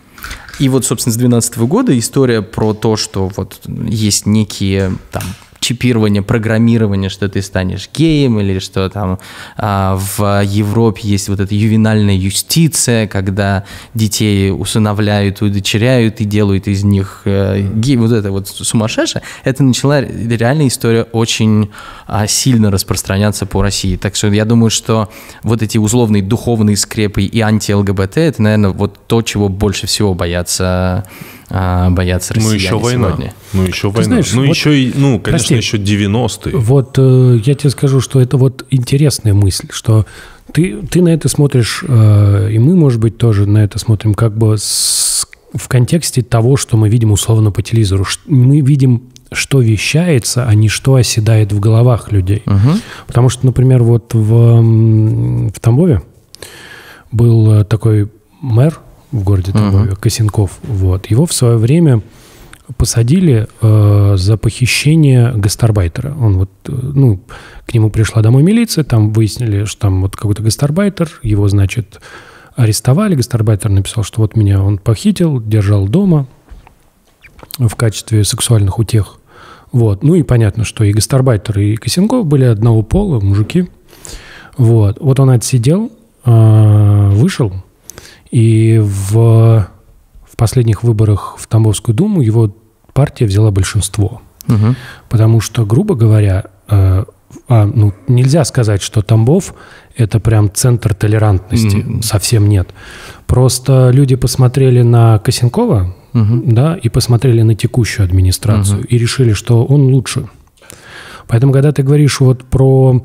И вот, собственно, с 2012 года история про то, что вот есть некие там Чипирование, программирование, что ты станешь геем или что там а, в Европе есть вот эта ювенальная юстиция, когда детей усыновляют, удочеряют и делают из них э, гей, вот это вот сумасшедшее, это начала реальная история очень а, сильно распространяться по России. Так что я думаю, что вот эти условные духовные скрепы и анти-ЛГБТ, это, наверное, вот то, чего больше всего боятся а, боятся ну, россияне ну, еще война. сегодня. Ну, еще война. знаешь, ну, вот, еще, и, ну, конечно, прости, еще 90-е. Вот э, я тебе скажу, что это вот интересная мысль, что ты, ты на это смотришь, э, и мы, может быть, тоже на это смотрим как бы с, в контексте того, что мы видим условно по телевизору. Мы видим что вещается, а не что оседает в головах людей. Угу. Потому что, например, вот в, в Тамбове был э, такой мэр, в городе Тамбове, uh-huh. Э, Косенков. Вот. Его в свое время посадили э, за похищение гастарбайтера. Он вот, э, ну, к нему пришла домой милиция, там выяснили, что там вот какой-то гастарбайтер, его, значит, арестовали. Гастарбайтер написал, что вот меня он похитил, держал дома в качестве сексуальных утех. Вот. Ну и понятно, что и гастарбайтер, и Косенков были одного пола, мужики. Вот. Вот он отсидел, э, вышел, и в, в последних выборах в Тамбовскую думу его партия взяла большинство. Угу. Потому что, грубо говоря, э, а, ну, нельзя сказать, что Тамбов – это прям центр толерантности. mm Совсем нет. Просто люди посмотрели на Косенкова mm да, и посмотрели на текущую администрацию mm и решили, что он лучше. Поэтому, когда ты говоришь вот про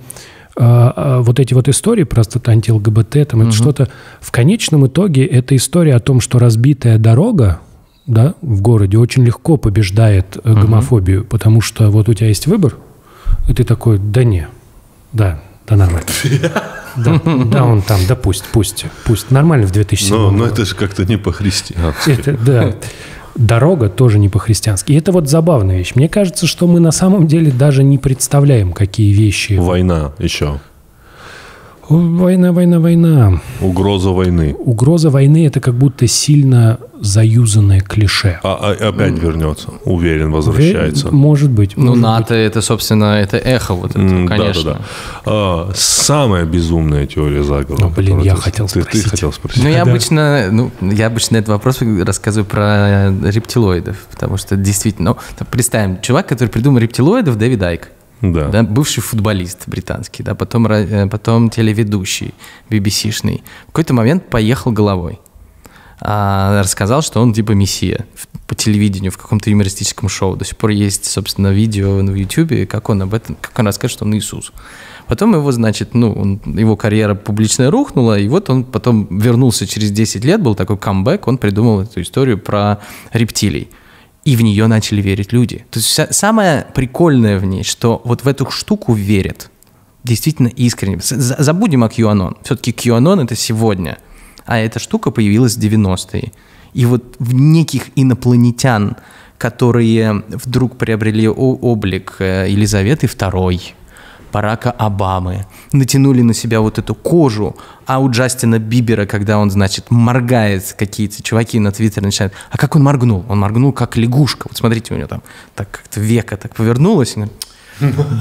а, а, вот эти вот истории про анти-ЛГБТ, там, угу. это что-то... В конечном итоге это история о том, что разбитая дорога, да, в городе очень легко побеждает угу. гомофобию, потому что вот у тебя есть выбор, и ты такой, да не, да, да нормально. Да, да, он там, да пусть, пусть, пусть. Нормально в 2007 году. Но это же как-то не по-христиански. да дорога тоже не по-христиански. И это вот забавная вещь. Мне кажется, что мы на самом деле даже не представляем, какие вещи... Война еще. Война, война, война. Угроза войны. Угроза войны – это как будто сильно заюзанное клише. А, а опять вернется, уверен, возвращается. Может быть. Ну, может ну, НАТО – это, собственно, это эхо вот этого, mm, конечно. Да, да, да. А, самая безумная теория заговора. Ну, блин, я ты, хотел спросить. Ты, ты хотел спросить. Ну, я да. обычно, ну, я обычно этот вопрос рассказываю про э, рептилоидов, потому что действительно, ну, представим, чувак, который придумал рептилоидов, Дэвид Айк да. да, бывший футболист британский, да, потом, э, потом телеведущий BBC-шный, в какой-то момент поехал головой. А, рассказал, что он типа мессия по телевидению, в каком-то юмористическом шоу. До сих пор есть, собственно, видео в Ютубе, как он об этом, как он расскажет, что он Иисус. Потом его, значит, ну, он, его карьера публичная рухнула, и вот он потом вернулся через 10 лет, был такой камбэк, он придумал эту историю про рептилий и в нее начали верить люди. То есть вся, самое прикольное в ней, что вот в эту штуку верят действительно искренне. Забудем о QAnon. Все-таки QAnon это сегодня, а эта штука появилась в 90-е. И вот в неких инопланетян, которые вдруг приобрели облик э, Елизаветы II, Барака Обамы, натянули на себя вот эту кожу, а у Джастина Бибера, когда он, значит, моргает, какие-то чуваки на Твиттер начинают, а как он моргнул? Он моргнул как лягушка. Вот смотрите, у него там так как-то века так повернулось,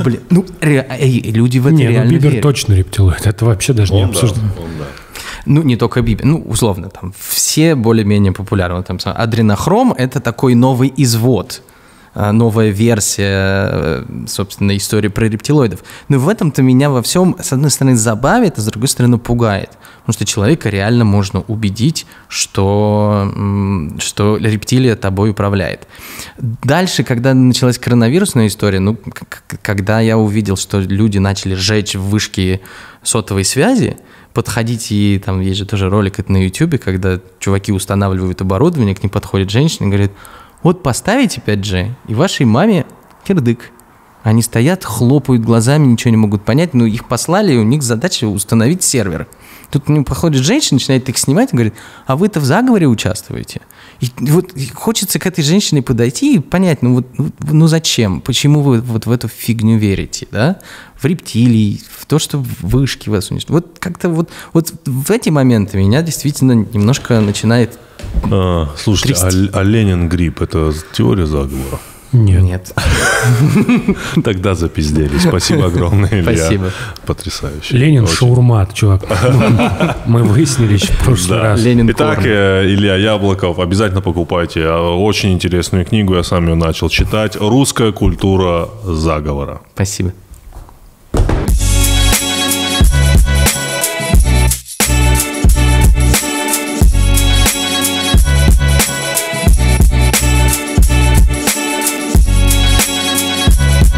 Блин, ну, ре, эй, люди в это не, ну, реально ну, Бибер верят. точно рептилоид, это вообще даже он не обсуждается. Да, да. Ну, не только Бибер, ну, условно, там все более-менее популярны. Там, адренохром – это такой новый извод – Э, новая версия, э, собственно, истории про рептилоидов. Но в этом-то меня во всем, с одной стороны, забавит, а с другой стороны, пугает. Потому что человека реально можно убедить, что, что рептилия тобой управляет. Дальше, когда началась коронавирусная история, ну, когда я увидел, что люди начали жечь вышки сотовой связи, подходить и там есть же тоже ролик это на YouTube, когда чуваки устанавливают оборудование, к ним подходит женщина и говорит, вот поставите 5G, и вашей маме кирдык. Они стоят, хлопают глазами, ничего не могут понять, но их послали, и у них задача установить сервер. Тут мне ну, проходит женщина, начинает их снимать и говорит, а вы-то в заговоре участвуете? И вот хочется к этой женщине подойти и понять, ну вот, ну, ну зачем, почему вы вот в эту фигню верите, да? В рептилий, в то, что вышки вас уничтожают. Вот как-то вот, вот в эти моменты меня действительно немножко начинает а, Слушайте, а трясти. а, Ленин грипп – это теория заговора? Нет. Нет. Тогда запиздели. Спасибо огромное, Илья. Спасибо. Потрясающе. Ленин Очень. шаурмат, чувак. Мы выяснили еще в прошлый да. раз. Ленин Итак, корм. Э, Илья Яблоков, обязательно покупайте. А, очень интересную книгу, я сам ее начал читать. «Русская культура заговора». Спасибо.